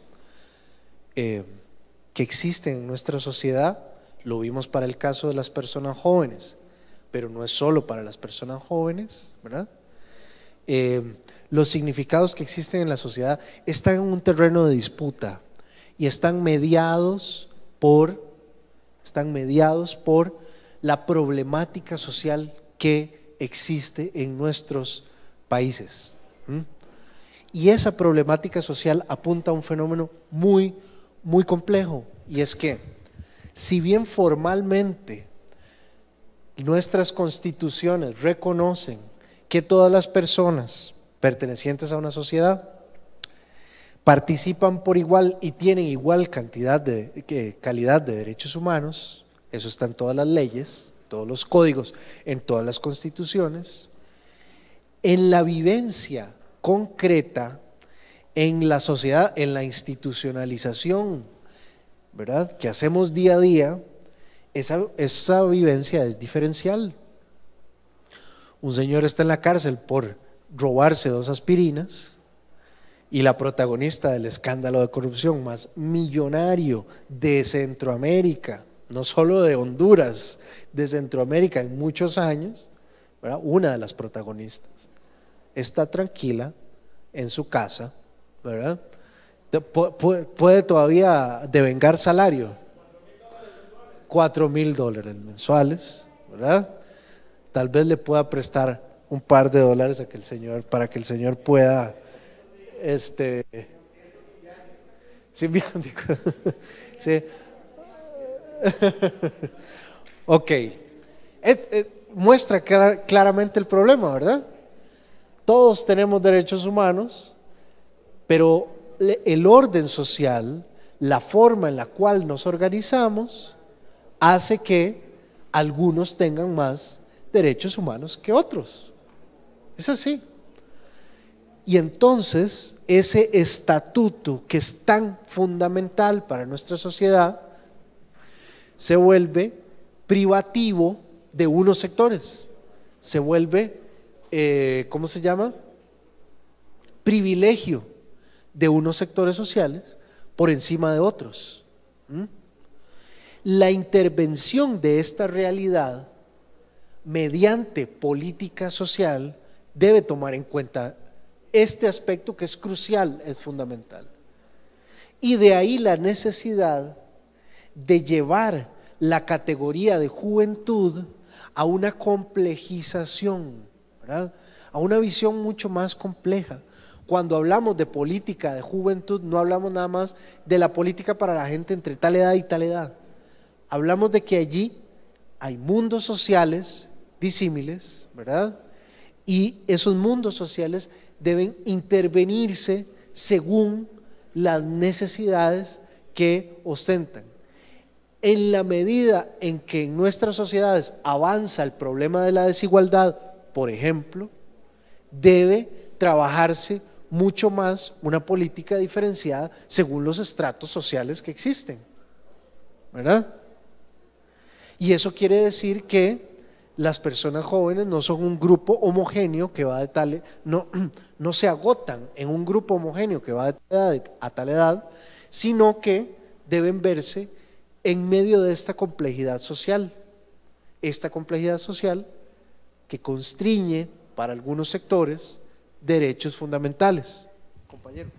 eh, que existen en nuestra sociedad. Lo vimos para el caso de las personas jóvenes, pero no es solo para las personas jóvenes, ¿verdad? Eh, los significados que existen en la sociedad están en un terreno de disputa y están mediados por, están mediados por la problemática social que existe en nuestros países. Y esa problemática social apunta a un fenómeno muy, muy complejo, y es que si bien formalmente nuestras constituciones reconocen que todas las personas pertenecientes a una sociedad participan por igual y tienen igual cantidad de calidad de derechos humanos, eso está en todas las leyes, todos los códigos, en todas las constituciones, en la vivencia concreta, en la sociedad, en la institucionalización, ¿verdad? Que hacemos día a día, esa vivencia es diferencial. Un señor está en la cárcel por robarse dos aspirinas y la protagonista del escándalo de corrupción más millonario de Centroamérica, no solo de Honduras, de Centroamérica en muchos años, ¿verdad? una de las protagonistas, está tranquila en su casa, ¿verdad? Puede, todavía devengar salario, 4 mil dólares mensuales, ¿verdad? tal vez le pueda prestar un par de dólares a que el Señor, para que el Señor pueda, este, sí. ok, muestra claramente el problema, ¿verdad? Todos tenemos derechos humanos, pero el orden social, la forma en la cual nos organizamos, hace que algunos tengan más derechos humanos que otros. Es así. Y entonces ese estatuto que es tan fundamental para nuestra sociedad se vuelve privativo de unos sectores, se vuelve, eh, ¿cómo se llama? Privilegio de unos sectores sociales por encima de otros. ¿Mm? La intervención de esta realidad mediante política social, debe tomar en cuenta este aspecto que es crucial, es fundamental. Y de ahí la necesidad de llevar la categoría de juventud a una complejización, a una visión mucho más compleja. Cuando hablamos de política de juventud, no hablamos nada más de la política para la gente entre tal edad y tal edad. Hablamos de que allí hay mundos sociales disímiles, ¿verdad? Y esos mundos sociales deben intervenirse según las necesidades que ostentan. En la medida en que en nuestras sociedades avanza el problema de la desigualdad, por ejemplo, debe trabajarse mucho más una política diferenciada según los estratos sociales que existen. ¿Verdad? Y eso quiere decir que las personas jóvenes no son un grupo homogéneo que va de tal, no, no se agotan en un grupo homogéneo que va de a tal edad, sino que deben verse en medio de esta complejidad social. Esta complejidad social que constriñe para algunos sectores derechos fundamentales. Compañero.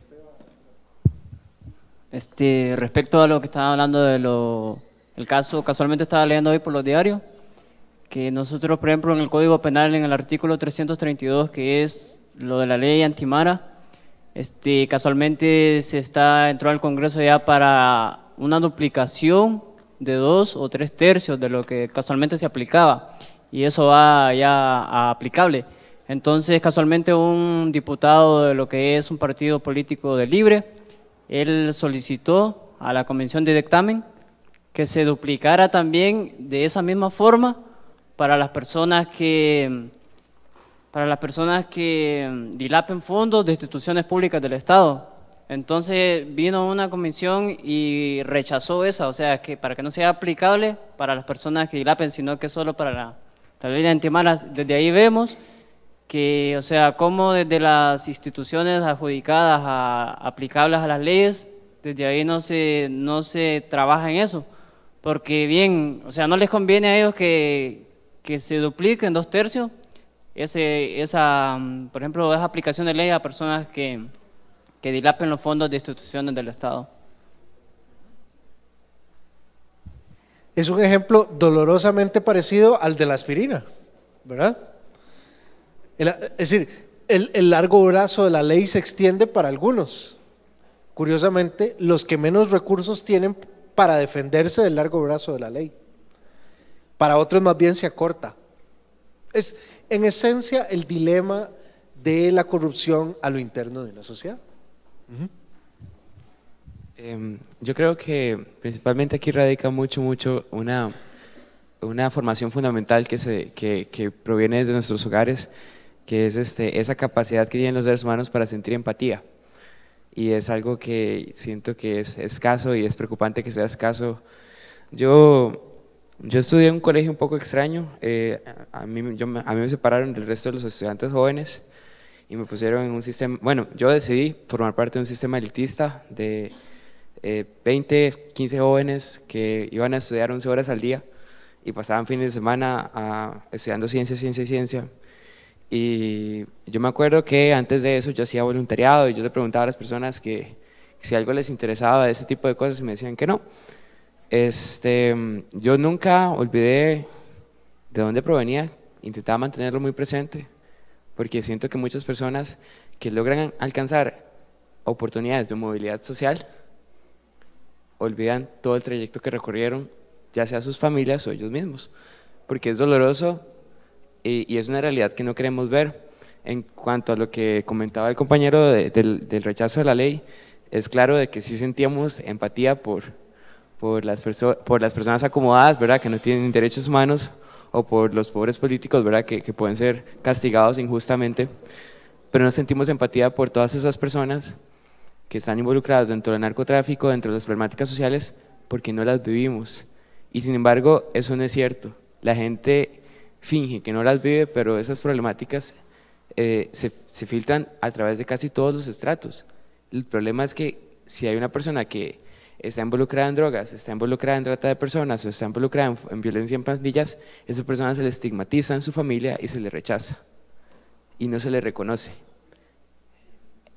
Este, respecto a lo que estaba hablando de lo, el caso, casualmente estaba leyendo hoy por los diarios que nosotros, por ejemplo, en el Código Penal, en el artículo 332, que es lo de la ley antimara, este, casualmente se está, entró al Congreso ya para una duplicación de dos o tres tercios de lo que casualmente se aplicaba, y eso va ya a aplicable. Entonces, casualmente un diputado de lo que es un partido político de libre, él solicitó a la Convención de Dictamen que se duplicara también de esa misma forma para las personas que para las personas que dilapen fondos de instituciones públicas del Estado. Entonces vino una comisión y rechazó esa, o sea, que para que no sea aplicable para las personas que dilapen, sino que solo para la, ley de antimalas. Desde ahí vemos que, o sea, cómo desde las instituciones adjudicadas a, aplicables a las leyes, desde ahí no se, no se trabaja en eso. Porque bien, o sea, no les conviene a ellos que, que se duplique en dos tercios. Ese, esa, mm, por ejemplo, esa aplicación de ley a personas que, que dilapen los fondos de instituciones del Estado. Es un ejemplo dolorosamente parecido al de la aspirina, ¿verdad? es decir, el largo brazo de la ley se extiende para algunos. Curiosamente, los que menos recursos tienen para defenderse del largo brazo de la ley para otros más bien se acorta. Es en esencia el dilema de la corrupción a lo interno de la sociedad. Em, yo creo que principalmente aquí radica mucho, mucho una, una formación fundamental que, se, proviene de nuestros hogares, que es este, esa capacidad que tienen los seres humanos para sentir empatía. Y es algo que siento que es escaso y es preocupante que sea escaso. Yo yo estudié en un colegio un poco extraño. Eh, a, mí, me separaron del resto de los estudiantes jóvenes y me pusieron en un sistema, bueno, yo decidí formar parte de un sistema elitista de 20, eh, 15 jóvenes que iban a estudiar 11 horas al día y pasaban fines de semana estudiando ciencia, ciencia y ciencia. Y yo me acuerdo que antes de eso yo hacía voluntariado y yo le preguntaba a las personas que si algo les interesaba de ese tipo de cosas y me decían que no. Este, yo nunca olvidé de dónde provenía, intentaba mantenerlo muy presente, porque siento que muchas personas que logran alcanzar oportunidades de movilidad social olvidan todo el trayecto que recorrieron, ya sea sus familias o ellos mismos, porque es doloroso y, es una realidad que no queremos ver. En cuanto a lo que comentaba el compañero del, del rechazo de la ley, es claro de que sí sentíamos empatía por por las, por las personas acomodadas, ¿verdad? Que no tienen derechos humanos o por los pobres políticos, ¿verdad? Que, que pueden ser castigados injustamente. Pero no sentimos empatía por todas esas personas que están involucradas dentro del narcotráfico, dentro de las problemáticas sociales, porque no las vivimos. Y sin embargo, eso no es cierto. La gente finge que no las vive, pero esas problemáticas eh, se, se filtran a través de casi todos los estratos. El problema es que si hay una persona que está involucrada en drogas, está involucrada en trata de personas o está involucrada en, violencia en pandillas, esa persona se le estigmatiza en su familia y se le rechaza y no se le reconoce.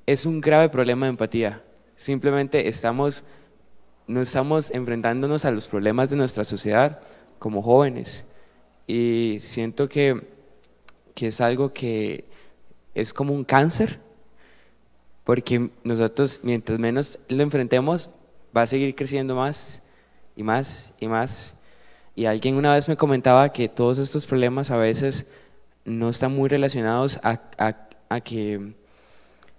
Es un grave problema de empatía. Simplemente estamos, no estamos enfrentándonos a los problemas de nuestra sociedad como jóvenes. Y siento que, que es algo que es como un cáncer, porque nosotros mientras menos lo enfrentemos, va a seguir creciendo más y más y más. Y alguien una vez me comentaba que todos estos problemas a veces no están muy relacionados a, que,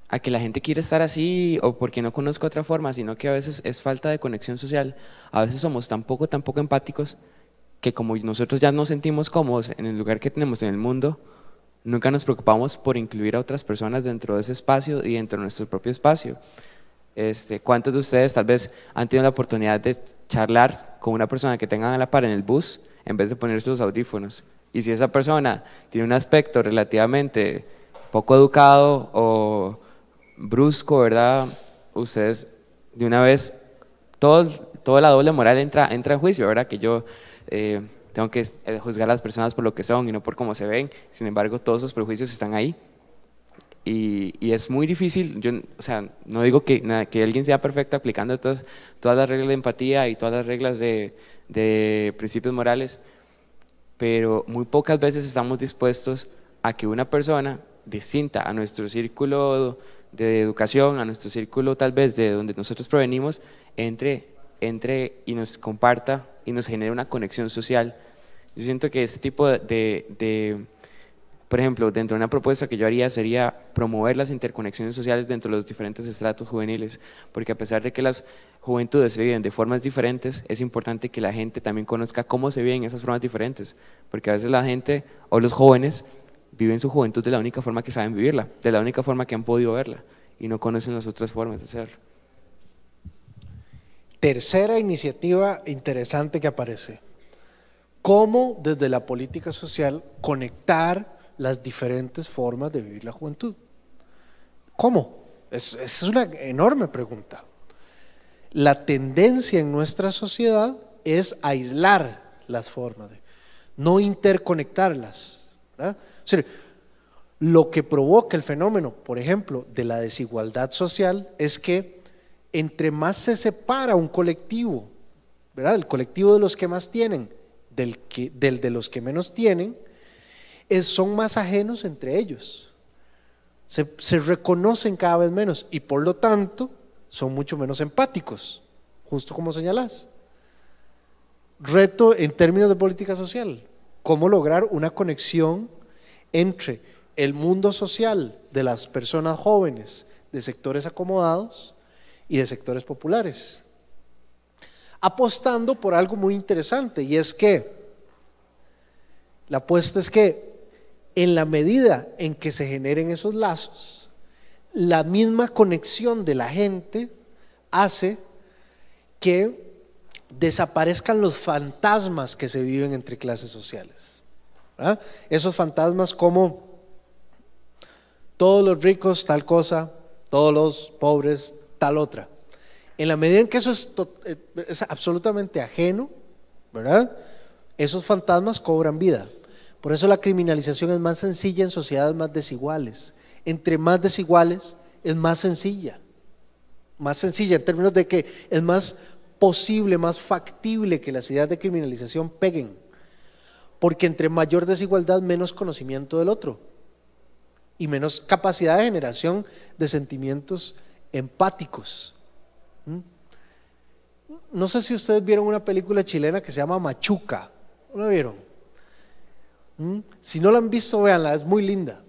a que la gente quiere estar así o porque no conozco otra forma, sino que a veces es falta de conexión social. A veces somos tan poco, tan poco empáticos que como nosotros ya nos sentimos cómodos en el lugar que tenemos en el mundo, nunca nos preocupamos por incluir a otras personas dentro de ese espacio y dentro de nuestro propio espacio. Este, ¿Cuántos de ustedes tal vez han tenido la oportunidad de charlar con una persona que tengan a la par en el bus en vez de ponerse los audífonos? Y si esa persona tiene un aspecto relativamente poco educado o brusco, ¿verdad? Ustedes de una vez, toda la doble moral entra, entra en juicio, ¿verdad? Que yo eh, tengo que eh, juzgar a las personas por lo que son y no por cómo se ven. Sin embargo, todos esos prejuicios están ahí y, es muy difícil, yo, o sea, no digo que, que alguien sea perfecto aplicando todas, todas las reglas de empatía y todas las reglas de, de principios morales, pero muy pocas veces estamos dispuestos a que una persona distinta a nuestro círculo de educación, a nuestro círculo tal vez de donde nosotros provenimos, entre, entre y nos comparta y nos genere una conexión social. Yo siento que este tipo de, de por ejemplo, dentro de una propuesta que yo haría sería promover las interconexiones sociales dentro de los diferentes estratos juveniles, porque a pesar de que las juventudes se viven de formas diferentes, es importante que la gente también conozca cómo se viven esas formas diferentes, porque a veces la gente o los jóvenes viven su juventud de la única forma que saben vivirla, de la única forma que han podido verla, y no conocen las otras formas de hacerlo. Tercera iniciativa interesante que aparece. ¿Cómo desde la política social conectar las diferentes formas de vivir la juventud. ¿Cómo? esa es una enorme pregunta. La tendencia en nuestra sociedad es aislar las formas, de, no interconectarlas. lo que provoca el fenómeno, por ejemplo, de la desigualdad social es que entre más se separa un colectivo, ¿verdad? el colectivo de los que más tienen del de los que menos tienen, son más ajenos entre ellos. Se, se reconocen cada vez menos y por lo tanto son mucho menos empáticos, justo como señalás. Reto en términos de política social, cómo lograr una conexión entre el mundo social de las personas jóvenes, de sectores acomodados y de sectores populares. Apostando por algo muy interesante y es que la apuesta es que en la medida en que se generen esos lazos, la misma conexión de la gente hace que desaparezcan los fantasmas que se viven entre clases sociales. ¿ah? Esos fantasmas como todos los ricos tal cosa, todos los pobres tal otra. En la medida en que eso es, eh, absolutamente ajeno, ¿verdad? Esos fantasmas cobran vida. Por eso la criminalización es más sencilla en sociedades más desiguales. Entre más desiguales es más sencilla. Más sencilla en términos de que es más posible, más factible que las ideas de criminalización peguen. Porque entre mayor desigualdad, menos conocimiento del otro y menos capacidad de generación de sentimientos empáticos. ¿Mm? No sé si ustedes vieron una película chilena que se llama Machuca. ¿No la vieron? ¿Mm? Si no la han visto, véanla, es muy linda.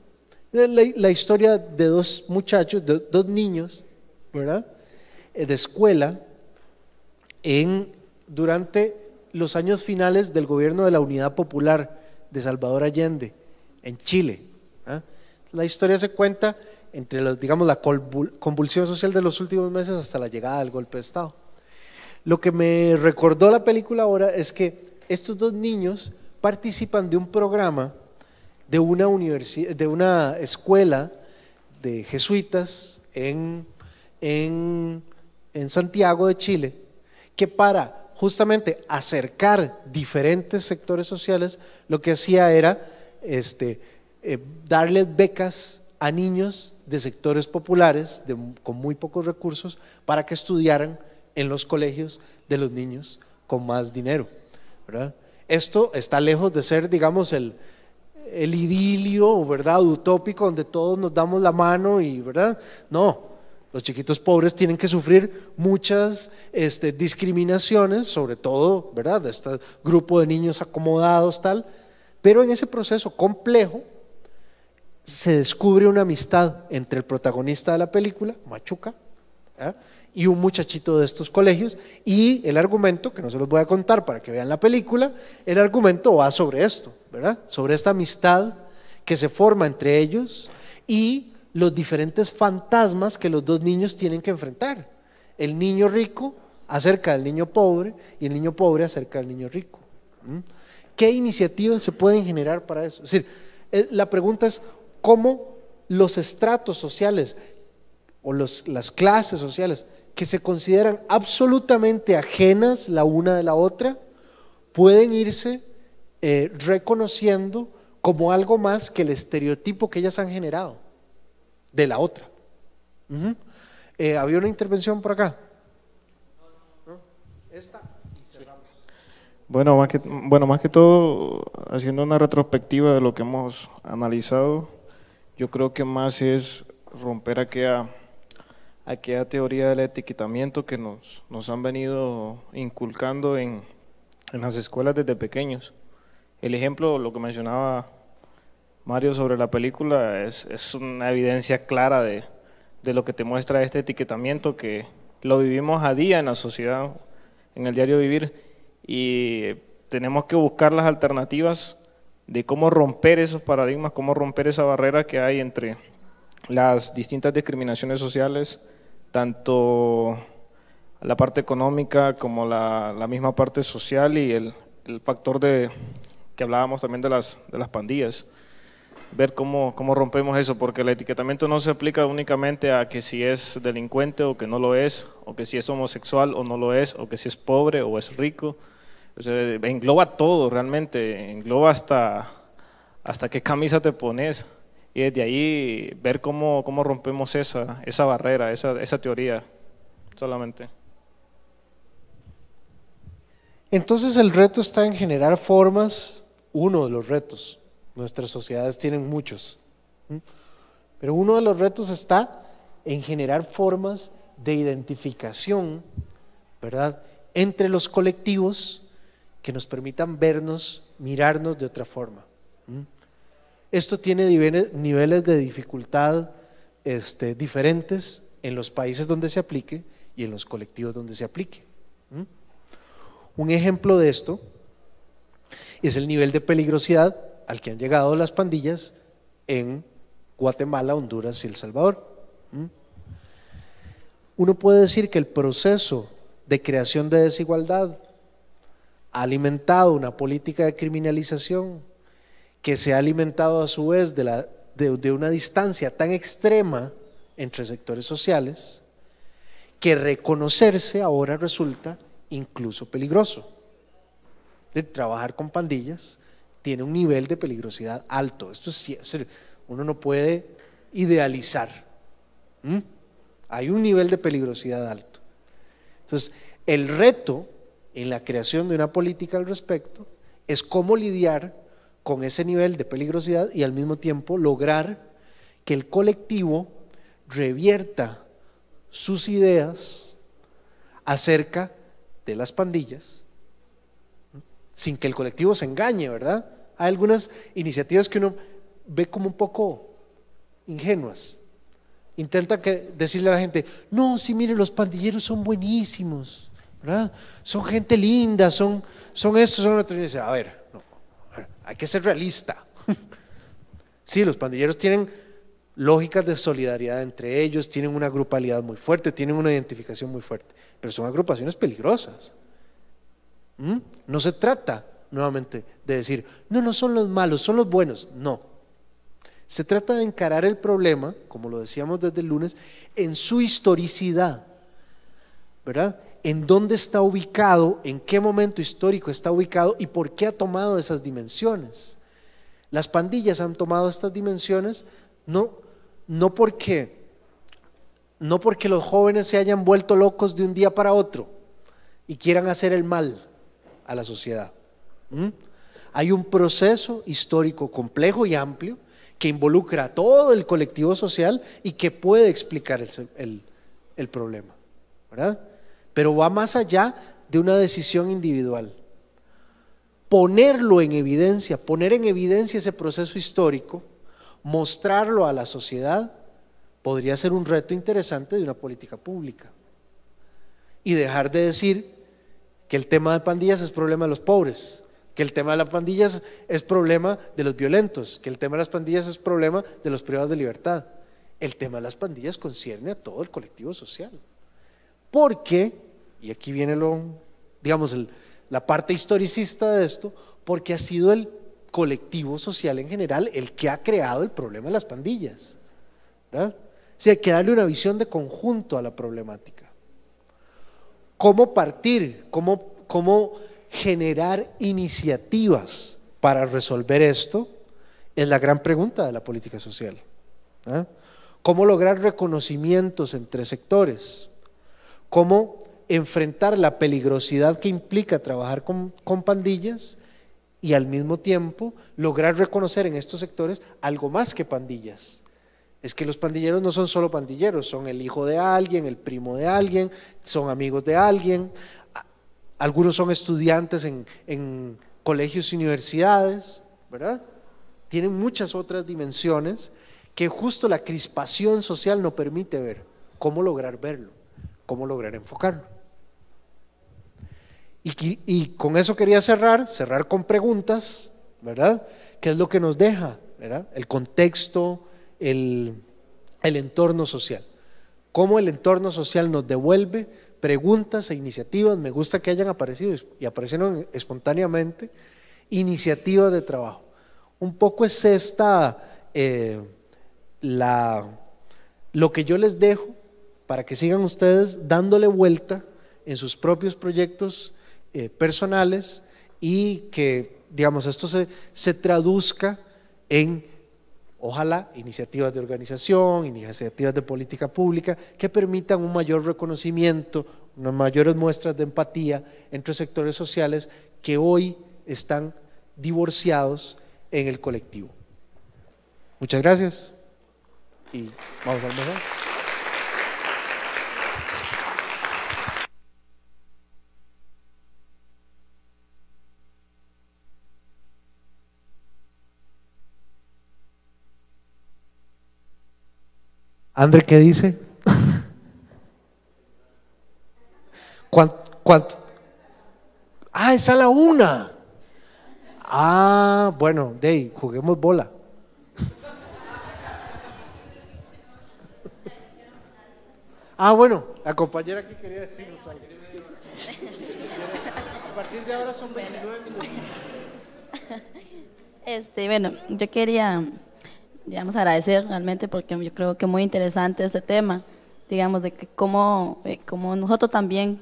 La, la historia de dos muchachos, de, dos niños, ¿verdad? Eh, de escuela, en, durante los años finales del gobierno de la Unidad Popular de Salvador Allende, en Chile. ¿ah? La historia se cuenta entre los, digamos, la convulsión social de los últimos meses hasta la llegada del golpe de Estado. Lo que me recordó la película ahora es que estos dos niños participan de un programa de una, de una escuela de jesuitas en, Santiago de Chile, que para justamente acercar diferentes sectores sociales, lo que hacía era este, eh, darles becas a niños de sectores populares con muy pocos recursos para que estudiaran en los colegios de los niños con más dinero. ¿verdad? Esto está lejos de ser, digamos, el, el idilio, ¿verdad? Utópico, donde todos nos damos la mano y, ¿verdad? No, los chiquitos pobres tienen que sufrir muchas este, discriminaciones, sobre todo, ¿verdad? De este grupo de niños acomodados, tal. Pero en ese proceso complejo se descubre una amistad entre el protagonista de la película, Machuca, ¿verdad?, y un muchachito de estos colegios y el argumento, que no se los voy a contar para que vean la película, el argumento va sobre esto, ¿verdad? Sobre esta amistad que se forma entre ellos y los diferentes fantasmas que los dos niños tienen que enfrentar. El niño rico acerca del niño pobre y el niño pobre acerca del niño rico. ¿Qué iniciativas se pueden generar para eso? Es decir, eh, la pregunta es cómo los estratos sociales o los, las clases sociales que se consideran absolutamente ajenas la una de la otra, pueden irse eh, reconociendo como algo más que el estereotipo que ellas han generado de la otra. Eh, había una intervención por acá. Bueno más, que, bueno, más que todo, haciendo una retrospectiva de lo que hemos analizado, yo creo que más es romper aquella aquella teoría del etiquetamiento que nos, nos han venido inculcando en, en las escuelas desde pequeños. El ejemplo, lo que mencionaba Mario sobre la película, es, es una evidencia clara de, de lo que te muestra este etiquetamiento que lo vivimos a día en la sociedad, en el diario vivir, y tenemos que buscar las alternativas de cómo romper esos paradigmas, cómo romper esa barrera que hay entre las distintas discriminaciones sociales, tanto la parte económica como la, misma parte social y el, factor de que hablábamos también de las, de las pandillas. Ver cómo, rompemos eso, porque el etiquetamiento no se aplica únicamente a que si es delincuente o que no lo es, o que si es homosexual o no lo es, o que si es pobre o es rico. engloba todo realmente, engloba hasta, hasta qué camisa te pones y desde ahí ver cómo, rompemos esa, barrera, esa, esa teoría solamente. Entonces el reto está en generar formas, uno de los retos, nuestras sociedades tienen muchos, pero uno de los retos está en generar formas de identificación, ¿verdad?, entre los colectivos que nos permitan vernos, mirarnos de otra forma. Esto tiene niveles de dificultad este, diferentes en los países donde se aplique y en los colectivos donde se aplique. Un ejemplo de esto es el nivel de peligrosidad al que han llegado las pandillas en Guatemala, Honduras y El Salvador. Uno puede decir que el proceso de creación de desigualdad ha alimentado una política de criminalización que se ha alimentado a su vez de, una distancia tan extrema entre sectores sociales que reconocerse ahora resulta incluso peligroso. De trabajar con pandillas tiene un nivel de peligrosidad alto. Esto es, uno no puede idealizar. Hay un nivel de peligrosidad alto. Entonces, el reto en la creación de una política al respecto es cómo lidiar con ese nivel de peligrosidad y al mismo tiempo lograr que el colectivo revierta sus ideas acerca de las pandillas, sin que el colectivo se engañe, ¿verdad? Hay algunas iniciativas que uno ve como un poco ingenuas. Intenta que, decirle a la gente, no, sí, mire, los pandilleros son buenísimos, ¿verdad? Son gente linda, son, son esto, son otro. a ver, hay que ser realista. Sí, los pandilleros tienen lógicas de solidaridad entre ellos, tienen una grupalidad muy fuerte, tienen una identificación muy fuerte, pero son agrupaciones peligrosas. ¿Mm? No se trata, nuevamente, de decir, no, no son los malos, son los buenos. No. Se trata de encarar el problema, como lo decíamos desde el lunes, en su historicidad. ¿Verdad? en dónde está ubicado, en qué momento histórico está ubicado y por qué ha tomado esas dimensiones. Las pandillas han tomado estas dimensiones no, no porque no porque los jóvenes se hayan vuelto locos de un día para otro y quieran hacer el mal a la sociedad. Hay un proceso histórico complejo y amplio que involucra a todo el colectivo social y que puede explicar el, el problema. ¿verdad? pero va más allá de una decisión individual. Ponerlo en evidencia, poner en evidencia ese proceso histórico, mostrarlo a la sociedad, podría ser un reto interesante de una política pública. Y dejar de decir que el tema de pandillas es problema de los pobres, que el tema de las pandillas es problema de los violentos, que el tema de las pandillas es problema de los privados de libertad. El tema de las pandillas concierne a todo el colectivo social. Porque, y aquí viene lo, digamos, la parte historicista de esto, porque ha sido el colectivo social en general el que ha creado el problema de las pandillas. hay que darle una visión de conjunto a la problemática. ¿Cómo partir? ¿Cómo, generar iniciativas para resolver esto? Es la gran pregunta de la política social. ¿Cómo lograr reconocimientos entre sectores? cómo enfrentar la peligrosidad que implica trabajar con, pandillas y al mismo tiempo lograr reconocer en estos sectores algo más que pandillas. Es que los pandilleros no son solo pandilleros, son el hijo de alguien, el primo de alguien, son amigos de alguien, algunos son estudiantes en, en colegios y universidades, ¿verdad? Tienen muchas otras dimensiones que justo la crispación social no permite ver. ¿Cómo lograr verlo? cómo lograr enfocarlo. Y, con eso quería cerrar, cerrar con preguntas, ¿verdad? ¿Qué es lo que nos deja? ¿verdad? El contexto, el, entorno social. ¿Cómo el entorno social nos devuelve preguntas e iniciativas? Me gusta que hayan aparecido y aparecieron espontáneamente iniciativas de trabajo. Un poco es esta, eh, la, lo que yo les dejo para que sigan ustedes dándole vuelta en sus propios proyectos eh, personales y que, digamos, esto se, traduzca en, ojalá, iniciativas de organización, iniciativas de política pública que permitan un mayor reconocimiento, unas mayores muestras de empatía entre sectores sociales que hoy están divorciados en el colectivo. Muchas gracias y vamos a mejor. André, ¿qué dice? ¿Cuánto, Ah, es a la una. Ah, bueno, Day, juguemos bola. Ah, bueno, la compañera aquí quería decirnos algo. A partir de ahora son 29 minutos. Este, bueno, yo quería digamos, agradecer realmente porque yo creo que muy interesante este tema, digamos, de que cómo, eh, cómo nosotros también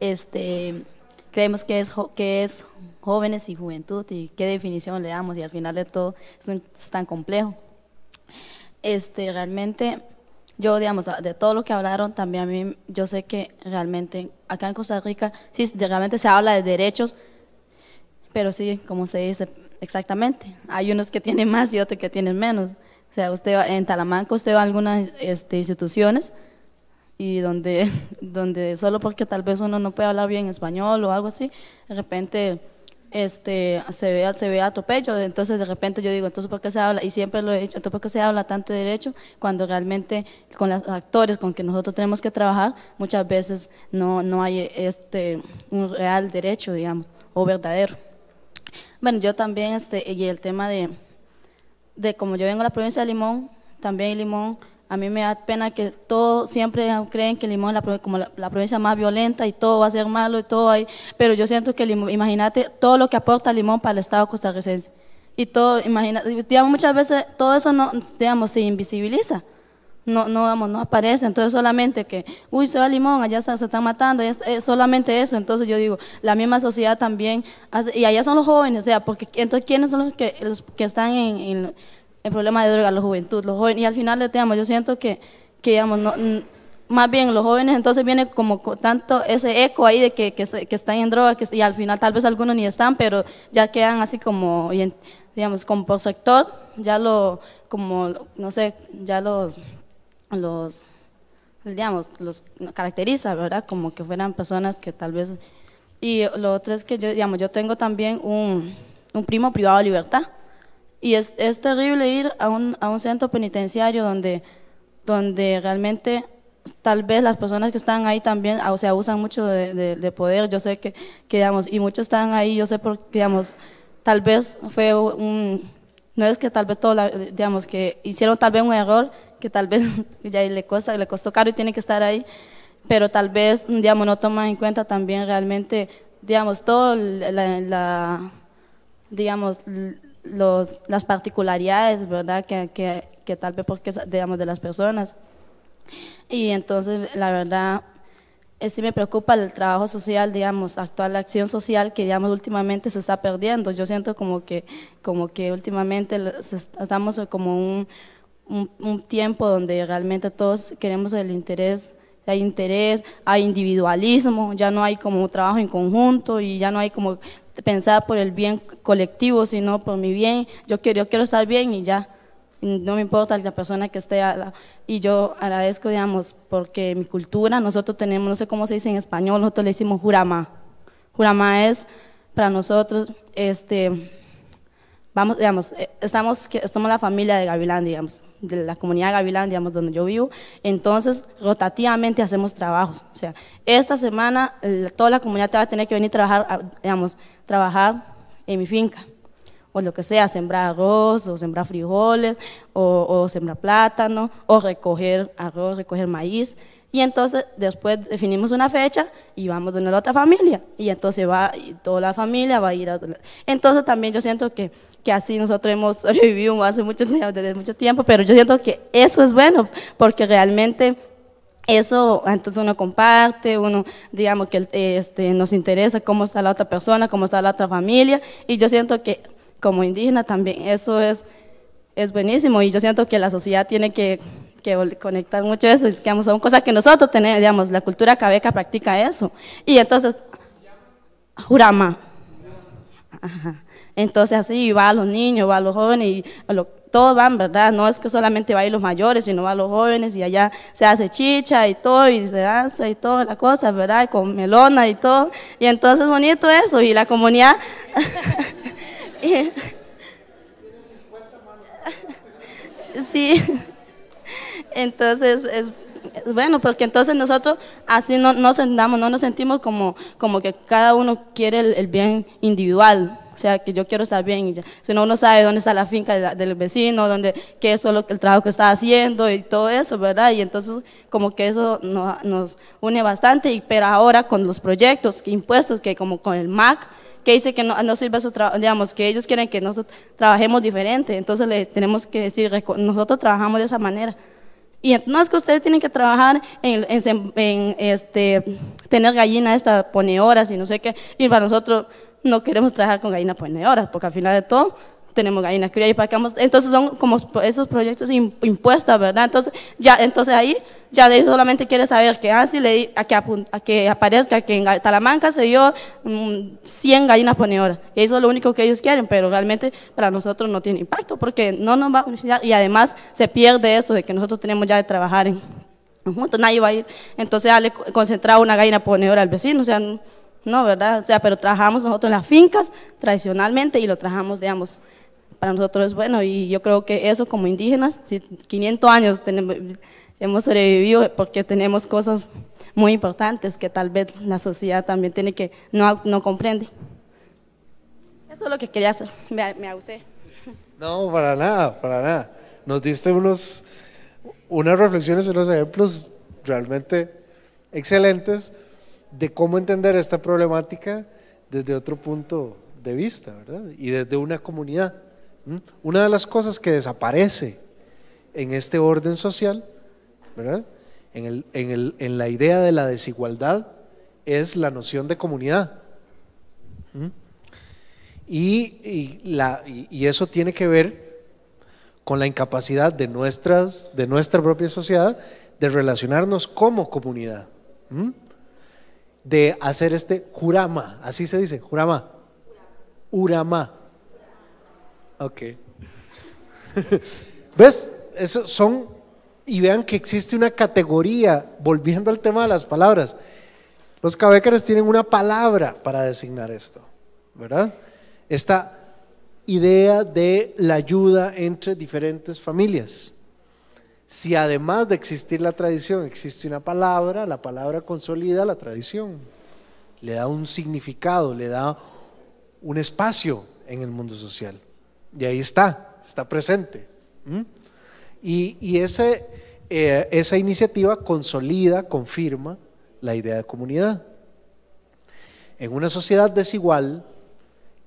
este, creemos que es, que es jóvenes y juventud y qué definición le damos y al final de todo es, es tan complejo. Este, realmente yo, digamos, de todo lo que hablaron, también a mí, yo sé que realmente acá en Costa Rica, sí, realmente se habla de derechos, pero sí, como se dice, Exactamente. Hay unos que tienen más y otros que tienen menos. O sea, usted en Talamanca usted va a algunas este, instituciones y donde, donde solo porque tal vez uno no puede hablar bien español o algo así, de repente este, se, ve, se ve atropello. Entonces, de repente yo digo, entonces, ¿por qué se habla? Y siempre lo he dicho, entonces, ¿por qué se habla tanto de derecho cuando realmente con los actores con que nosotros tenemos que trabajar, muchas veces no, no hay este, un real derecho, digamos, o verdadero? Bueno, yo también, este, y el tema de, de como yo vengo de la provincia de Limón, también Limón, a mí me da pena que todos siempre creen que Limón es la, como la, provincia más violenta y todo va a ser malo y todo ahí, pero yo siento que Limón, imagínate todo lo que aporta Limón para el Estado costarricense. Y todo, imagínate, digamos, muchas veces todo eso no, digamos, se invisibiliza no, no, vamos, no aparece. Entonces solamente que, uy, se va Limón, allá se, se están matando, solamente eso. Entonces yo digo, la misma sociedad también, y allá son los jóvenes, o sea, porque entonces ¿quiénes son los que, que están en, el problema de droga? La juventud, los jóvenes. Y al final, digamos, yo siento que, que digamos, no, más bien los jóvenes, entonces viene como tanto ese eco ahí de que, están en droga que, y al final tal vez algunos ni están, pero ya quedan así como, digamos, como por sector, ya lo, como, no sé, ya los los, digamos, los caracteriza, ¿verdad? Como que fueran personas que tal vez... Y lo otro es que yo, digamos, yo tengo también un, un primo privado de libertad. Y es, es terrible ir a un, a un centro penitenciario donde, donde realmente tal vez las personas que están ahí también, ah, o sea, usan mucho de, de, poder, yo sé que, que, digamos, y muchos están ahí, yo sé porque, digamos, tal vez fue un, no es que tal vez todo, digamos, que hicieron tal vez un error que tal vez ya le cuesta, le costó caro y tiene que estar ahí, pero tal vez, digamos, no toma en cuenta también realmente, digamos, todo la, digamos, los, las particularidades, ¿verdad?, que, que, que tal vez porque, digamos, de las personas. Y entonces, la verdad, eh, sí me preocupa el trabajo social, digamos, actual la acción social que, digamos, últimamente se está perdiendo. Yo siento como que, como que últimamente estamos como un, un, tiempo donde realmente todos queremos el interés hay interés, hay individualismo, ya no hay como trabajo en conjunto y ya no hay como pensar por el bien colectivo, sino por mi bien, yo quiero, quiero estar bien y ya, no me importa la persona que esté, y yo agradezco, digamos, porque mi cultura, nosotros tenemos, no sé cómo se dice en español, nosotros le decimos jurama, jurama es para nosotros, este, vamos, digamos, eh, estamos, estamos la familia de Gavilán, digamos, de la comunidad de Gavilán, digamos, donde yo vivo, entonces rotativamente hacemos trabajos, o sea, esta semana toda la comunidad va a tener que venir a trabajar, digamos, trabajar en mi finca, o lo que sea, sembrar arroz, o sembrar frijoles, o, o sembrar plátano, o recoger arroz, recoger maíz, y entonces después definimos una fecha y vamos de a la otra familia. Y entonces va, toda la familia va a ir a Entonces también yo siento que, que así nosotros hemos sobrevivido hace mucho, desde mucho tiempo, pero yo siento que eso es bueno, porque realmente eso entonces uno comparte, uno digamos que este, nos interesa cómo está la otra persona, cómo está la otra familia. Y yo siento que como indígena también eso es, es buenísimo y yo siento que la sociedad tiene que que conectan mucho eso, digamos, son cosas que nosotros tenemos, digamos, la cultura cabeca practica eso. Y entonces, Jurama. Entonces así va a los niños, va a los jóvenes, y todos van, ¿verdad? No es que solamente va a los mayores, sino va a los jóvenes y allá se hace chicha y todo, y se danza y toda la cosa, ¿verdad? con melona y todo. Y entonces bonito eso, y la comunidad... sí. Entonces, es bueno, porque entonces nosotros así no, sentamos, no nos sentimos como, que cada uno quiere el, bien individual. O sea, que yo quiero estar bien, sino uno sabe dónde está la finca del vecino, dónde, qué es lo, el trabajo que está haciendo y todo eso, ¿verdad? Y entonces como que eso nos, une bastante, pero ahora con los proyectos, impuestos, que como con el MAC, que dice que no, sirve su trabajo, digamos, que ellos quieren que nosotros trabajemos diferente, entonces tenemos que decir, nosotros trabajamos de esa manera. Y no es que ustedes tienen que trabajar en, este, tener gallina esta ponedoras y no sé qué. Y para nosotros no queremos trabajar con gallina horas, porque al final de todo tenemos gallinas entonces son como esos proyectos impuestos, ¿verdad? Entonces, ya, entonces ahí ya de solamente quiere saber que así le di a, que que aparezca que en Talamanca se dio 100 mm, gallinas ponedoras. Y eso es lo único que ellos quieren, pero realmente para nosotros no tiene impacto porque no nos va a beneficiar y además se pierde eso de que nosotros tenemos ya de trabajar en juntos, nadie va a ir. Entonces, dale concentrar una gallina ponedora al vecino, o sea, no, ¿verdad? O sea, pero trabajamos nosotros en las fincas tradicionalmente y lo trabajamos, de digamos, para nosotros es bueno y yo creo que eso como indígenas, 500 años hemos sobrevivido porque tenemos cosas muy importantes que tal vez la sociedad también tiene que, no, no comprende. Eso es lo que quería hacer, me, ausé. abusé. No, para nada, para nada. Nos diste unos, unas reflexiones, y unos ejemplos realmente excelentes de cómo entender esta problemática desde otro punto de vista, ¿verdad? Y desde una comunidad. ¿Mm? Una de las cosas que desaparece en este orden social, ¿verdad? En, la idea de la desigualdad, es la noción de comunidad. ¿Mm? Y, eso tiene que ver con la incapacidad de, nuestras, de nuestra propia sociedad de relacionarnos como comunidad, ¿Mm? de hacer este jurama, así se dice, jurama, urama Ok. ¿Ves? Eso son, y vean que existe una categoría, volviendo al tema de las palabras. Los cabeceros tienen una palabra para designar esto, ¿verdad? Esta idea de la ayuda entre diferentes familias. Si además de existir la tradición existe una palabra, la palabra consolida la tradición, le da un significado, le da un espacio en el mundo social. Y ahí está, está presente. ¿Mm? Y, ese, eh, esa iniciativa consolida, confirma la idea de comunidad. En una sociedad desigual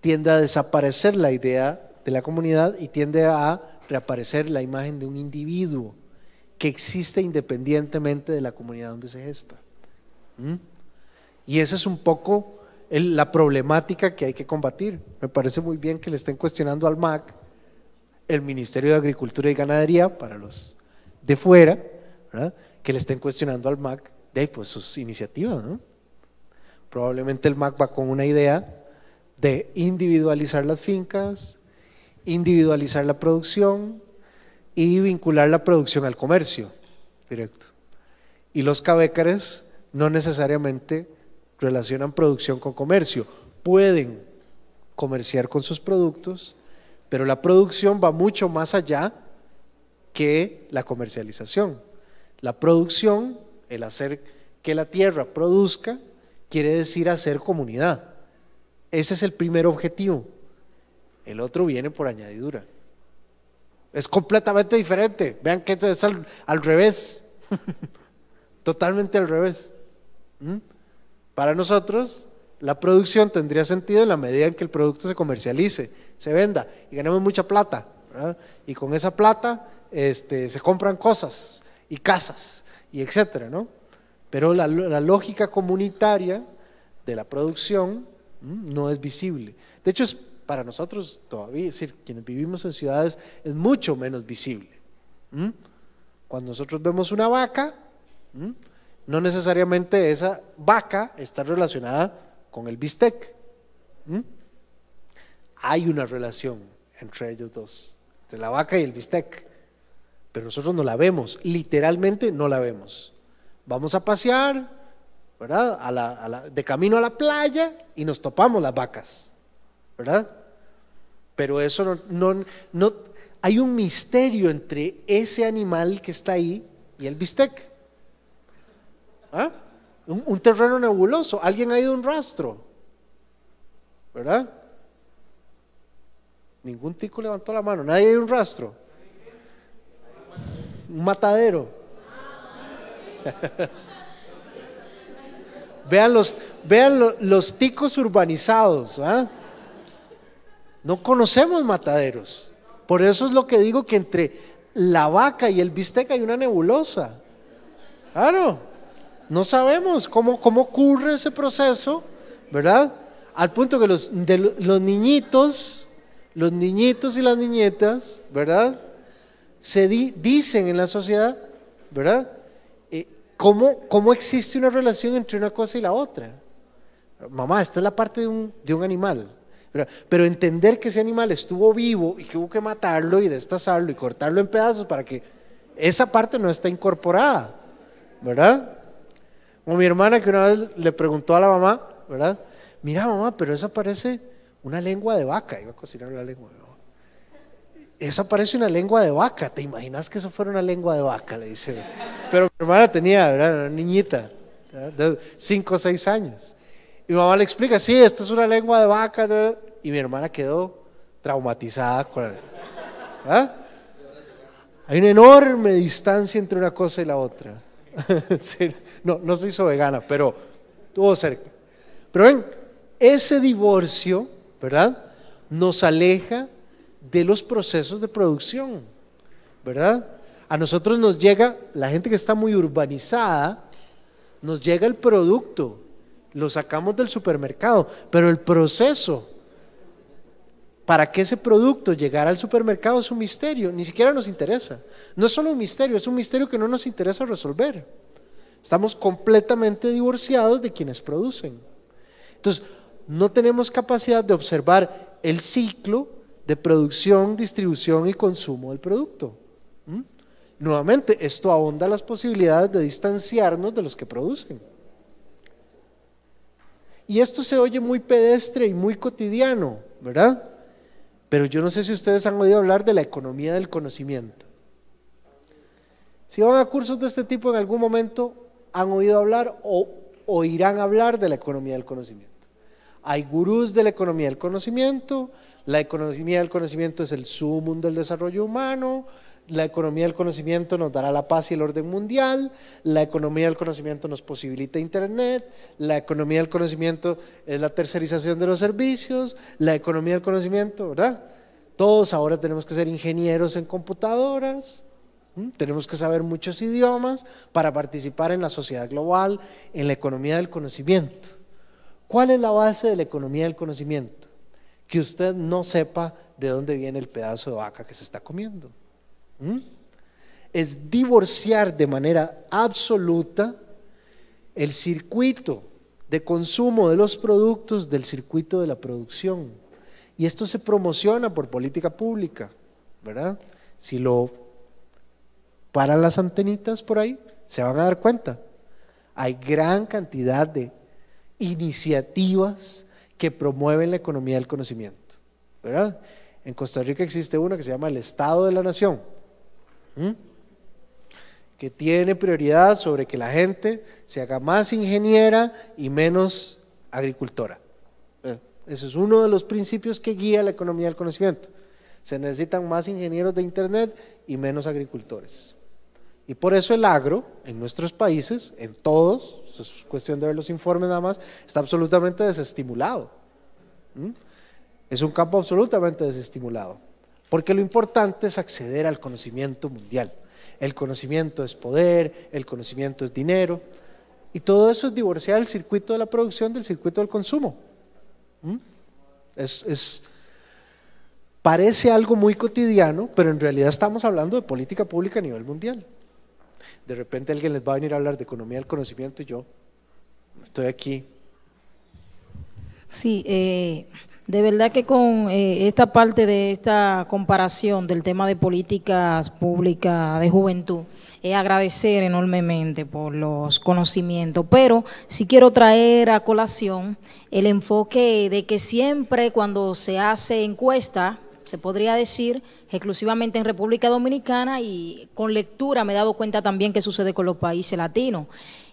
tiende a desaparecer la idea de la comunidad y tiende a reaparecer la imagen de un individuo que existe independientemente de la comunidad donde se gesta. ¿Mm? Y ese es un poco la problemática que hay que combatir. Me parece muy bien que le estén cuestionando al MAC, el Ministerio de Agricultura y Ganadería, para los de fuera, que le estén cuestionando al MAC de pues, sus iniciativas. Probablemente el MAC va con una idea de individualizar las fincas, individualizar la producción y vincular la producción al comercio directo. Y los cabécares no necesariamente relacionan producción con comercio. Pueden comerciar con sus productos, pero la producción va mucho más allá que la comercialización. La producción, el hacer que la tierra produzca, quiere decir hacer comunidad. Ese es el primer objetivo. El otro viene por añadidura. Es completamente diferente. Vean que es al, revés. Totalmente al revés. ¿Mm? Para nosotros, la producción tendría sentido en la medida en que el producto se comercialice, se venda y ganamos mucha plata. Y con esa plata este, se compran cosas y casas y etcétera, ¿no? Pero la, lógica comunitaria de la producción mm, no es visible. De hecho, es para nosotros todavía, es decir, quienes vivimos en ciudades, es mucho menos visible. Cuando nosotros vemos una vaca, no necesariamente esa vaca está relacionada con el bistec. Hay una relación entre ellos dos, entre la vaca y el bistec, pero nosotros no la vemos, literalmente no la vemos. Vamos a pasear, ¿verdad? de camino a la playa y nos topamos las vacas, ¿verdad? Pero eso no, hay un misterio entre ese animal que está ahí y el bistec. ¿Ah? Un, terreno nebuloso. Alguien ha ido un rastro. ¿Verdad? Ningún tico levantó la mano. Nadie ha ido un rastro. Un matadero. vean los, vean los ticos urbanizados. ¿ah? No conocemos mataderos. Por eso es lo que digo que entre la vaca y el bistec hay una nebulosa. Claro. ¿Ah, no sabemos cómo, cómo ocurre ese proceso, ¿verdad? Al punto que los, de los niñitos, los niñitos y las niñetas, ¿verdad? Se dicen en la sociedad, ¿verdad? Eh, ¿cómo, existe una relación entre una cosa y la otra? Mamá, esta es la parte de un, de un animal. Pero entender que ese animal estuvo vivo y que hubo que matarlo y destazarlo y cortarlo en pedazos para que esa parte no está incorporada, ¿verdad? O mi hermana que una vez le preguntó a la mamá, ¿verdad? Mira, mamá, pero esa parece una lengua de vaca. Iba a cocinar la lengua de vaca. Esa parece una lengua de vaca. ¿Te imaginas que eso fuera una lengua de vaca? Le dice. Pero mi hermana tenía, ¿verdad? Una niñita, de 5 o 6 años. Y mi mamá le explica, sí, esta es una lengua de vaca. Y mi hermana quedó traumatizada con la... Hay una enorme distancia entre una cosa y la otra. sí. No, no se hizo vegana, pero estuvo cerca. Pero ven, ese divorcio, ¿verdad? Nos aleja de los procesos de producción, ¿verdad? A nosotros nos llega, la gente que está muy urbanizada, nos llega el producto, lo sacamos del supermercado, pero el proceso para que ese producto llegara al supermercado es un misterio, ni siquiera nos interesa. No es solo un misterio, es un misterio que no nos interesa resolver. Estamos completamente divorciados de quienes producen. Entonces, no tenemos capacidad de observar el ciclo de producción, distribución y consumo del producto. ¿Mm? Nuevamente, esto ahonda las posibilidades de distanciarnos de los que producen. Y esto se oye muy pedestre y muy cotidiano, ¿verdad? Pero yo no sé si ustedes han oído hablar de la economía del conocimiento. Si van a cursos de este tipo en algún momento, han oído hablar o oirán hablar de la economía del conocimiento. Hay gurús de la economía del conocimiento, la economía del conocimiento es el sumo del desarrollo humano, la economía del conocimiento nos dará la paz y el orden mundial, la economía del conocimiento nos posibilita Internet, la economía del conocimiento es la tercerización de los servicios, la economía del conocimiento, ¿verdad? Todos ahora tenemos que ser ingenieros en computadoras, Mm, tenemos que saber muchos idiomas para participar en la sociedad global, en la economía del conocimiento. ¿Cuál es la base de la economía del conocimiento? Que usted no sepa de dónde viene el pedazo de vaca que se está comiendo. Mm. Es divorciar de manera absoluta el circuito de consumo de los productos del circuito de la producción. Y esto se promociona por política pública, ¿verdad? Si lo para las antenitas por ahí, se van a dar cuenta. Hay gran cantidad de iniciativas que promueven la economía del conocimiento. ¿verdad? En Costa Rica existe una que se llama el Estado de la Nación, que tiene prioridad sobre que la gente se haga más ingeniera y menos agricultora. ¿eh? Ese es uno de los principios que guía la economía del conocimiento. Se necesitan más ingenieros de Internet y menos agricultores. Y por eso el agro en nuestros países, en todos, es cuestión de ver los informes nada más, está absolutamente desestimulado. Es un campo absolutamente desestimulado. Porque lo importante es acceder al conocimiento mundial. El conocimiento es poder, el conocimiento es dinero. Y todo eso es divorciar el circuito de la producción del circuito del consumo. es, parece algo muy cotidiano, pero en realidad estamos hablando de política pública a nivel mundial. De repente alguien les va a venir a hablar de economía del conocimiento y yo estoy aquí. Sí, eh, de verdad que con eh, esta parte de esta comparación del tema de políticas públicas de juventud, es agradecer enormemente por los conocimientos, pero sí quiero traer a colación el enfoque de que siempre cuando se hace encuesta, se podría decir, exclusivamente en República Dominicana y con lectura me he dado cuenta también que sucede con los países latinos.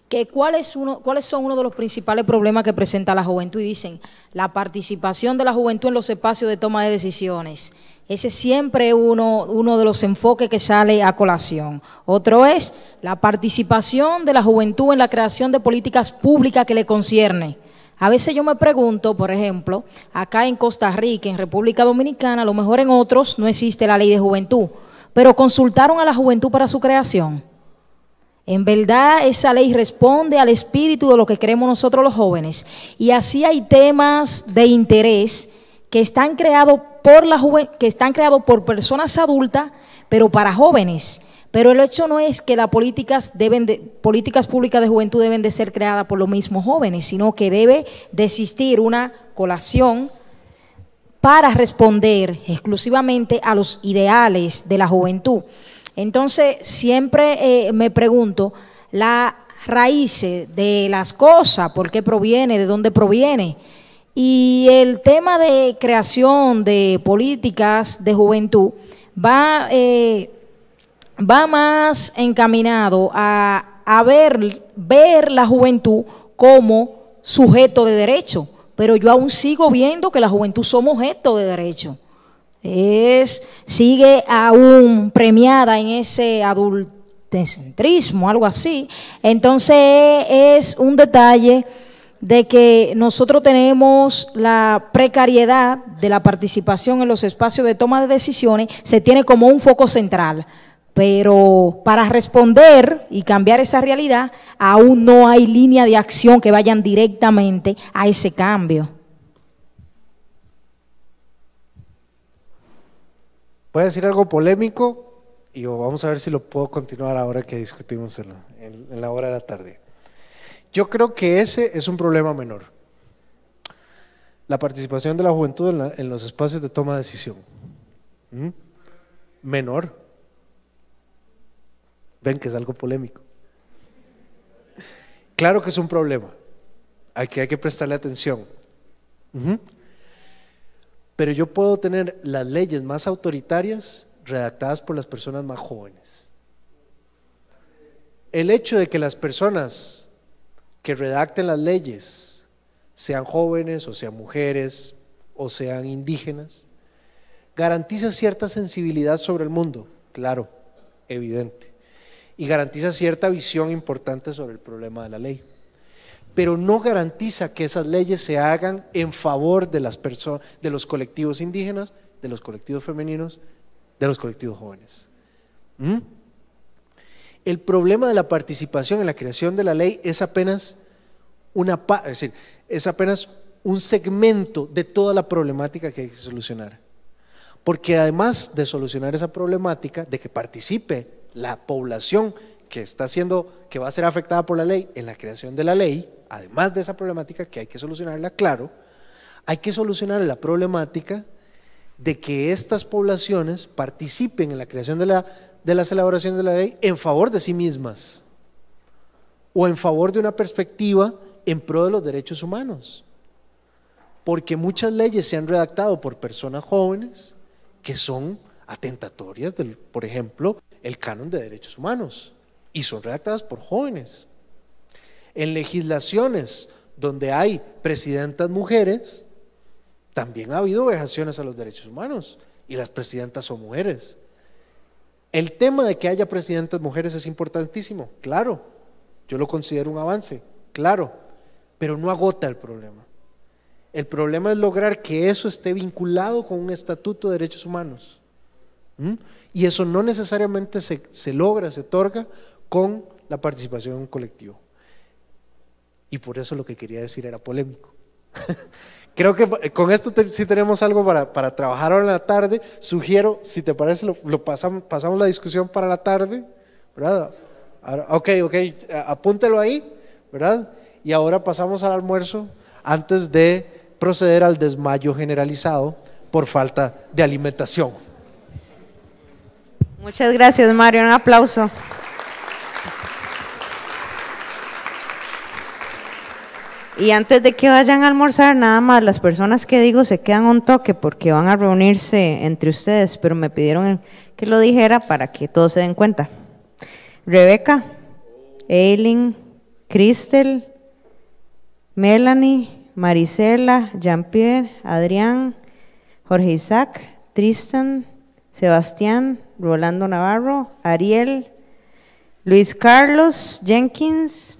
Que ¿Cuáles son uno de los principales problemas que presenta la juventud? Y dicen, la participación de la juventud en los espacios de toma de decisiones. Ese siempre es uno, uno de los enfoques que sale a colación. Otro es la participación de la juventud en la creación de políticas públicas que le concierne a veces yo me pregunto, por ejemplo, acá en Costa Rica, en República Dominicana, a lo mejor en otros no existe la ley de juventud, pero consultaron a la juventud para su creación. En verdad, esa ley responde al espíritu de lo que creemos nosotros los jóvenes. Y así hay temas de interés que están creados por la que están creados por personas adultas, pero para jóvenes. Pero el hecho no es que las políticas, deben de, políticas públicas de juventud deben de ser creadas por los mismos jóvenes, sino que debe de existir una colación para responder exclusivamente a los ideales de la juventud. Entonces, siempre eh, me pregunto, las raíces de las cosas, por qué proviene, de dónde proviene. Y el tema de creación de políticas de juventud va eh, va más encaminado a, ver, la juventud como sujeto de derecho, pero yo aún sigo viendo que la juventud somos objeto de derecho. Es, sigue aún premiada en ese adultocentrismo, algo así. Entonces es un detalle de que nosotros tenemos la precariedad de la participación en los espacios de toma de decisiones, se tiene como un foco central. Pero para responder y cambiar esa realidad, aún no hay línea de acción que vayan directamente a ese cambio. Voy a decir algo polémico y vamos a ver si lo puedo continuar ahora que discutimos en la, hora de la tarde. Yo creo que ese es un problema menor. La participación de la juventud en, los espacios de toma de decisión. ¿Mm? Menor. Ven que es algo polémico. Claro que es un problema, al que hay que prestarle atención. Pero yo puedo tener las leyes más autoritarias redactadas por las personas más jóvenes. El hecho de que las personas que redacten las leyes sean jóvenes o sean mujeres o sean indígenas, garantiza cierta sensibilidad sobre el mundo, claro, evidente y garantiza cierta visión importante sobre el problema de la ley. Pero no garantiza que esas leyes se hagan en favor de las de los colectivos indígenas, de los colectivos femeninos, de los colectivos jóvenes. ¿Mm? El problema de la participación en la creación de la ley es apenas una decir, es apenas un segmento de toda la problemática que hay que solucionar. Porque además de solucionar esa problemática, de que participe la población que está siendo, que va a ser afectada por la ley, en la creación de la ley, además de esa problemática que hay que solucionarla, claro, hay que solucionar la problemática de que estas poblaciones participen en la creación de, la, de las elaboraciones de la ley en favor de sí mismas o en favor de una perspectiva en pro de los derechos humanos. Porque muchas leyes se han redactado por personas jóvenes que son atentatorias, del, por ejemplo, el canon de derechos humanos y son redactadas por jóvenes. En legislaciones donde hay presidentas mujeres, también ha habido vejaciones a los derechos humanos y las presidentas son mujeres. El tema de que haya presidentas mujeres es importantísimo, claro, yo lo considero un avance, claro, pero no agota el problema. El problema es lograr que eso esté vinculado con un estatuto de derechos humanos y eso no necesariamente se, logra, se otorga con la participación colectiva. Y por eso lo que quería decir era polémico. Creo que eh, con esto sí tenemos algo para, trabajar ahora en la tarde. Sugiero, si te parece, lo, pasamos, pasamos la discusión para la tarde, ok, ok, apúntelo ahí, ¿verdad? Y ahora pasamos al almuerzo antes de proceder al desmayo generalizado por falta de alimentación. Muchas gracias, Mario. Un aplauso. Y antes de que vayan a almorzar, nada más, las personas que digo se quedan un toque porque van a reunirse entre ustedes, pero me pidieron que lo dijera para que todos se den cuenta. Rebeca, Eileen, Cristel, Melanie, Marisela, Jean-Pierre, Adrián, Jorge Isaac, Tristan, Sebastián, Rolando Navarro, Ariel, Luis Carlos Jenkins,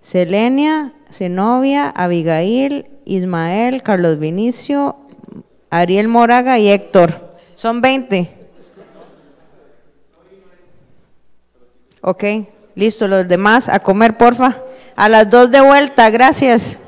Selenia, Zenobia, Abigail, Ismael, Carlos Vinicio, Ariel Moraga y Héctor. Son 20. Ok, listo, los demás a comer, porfa. A las dos de vuelta, gracias.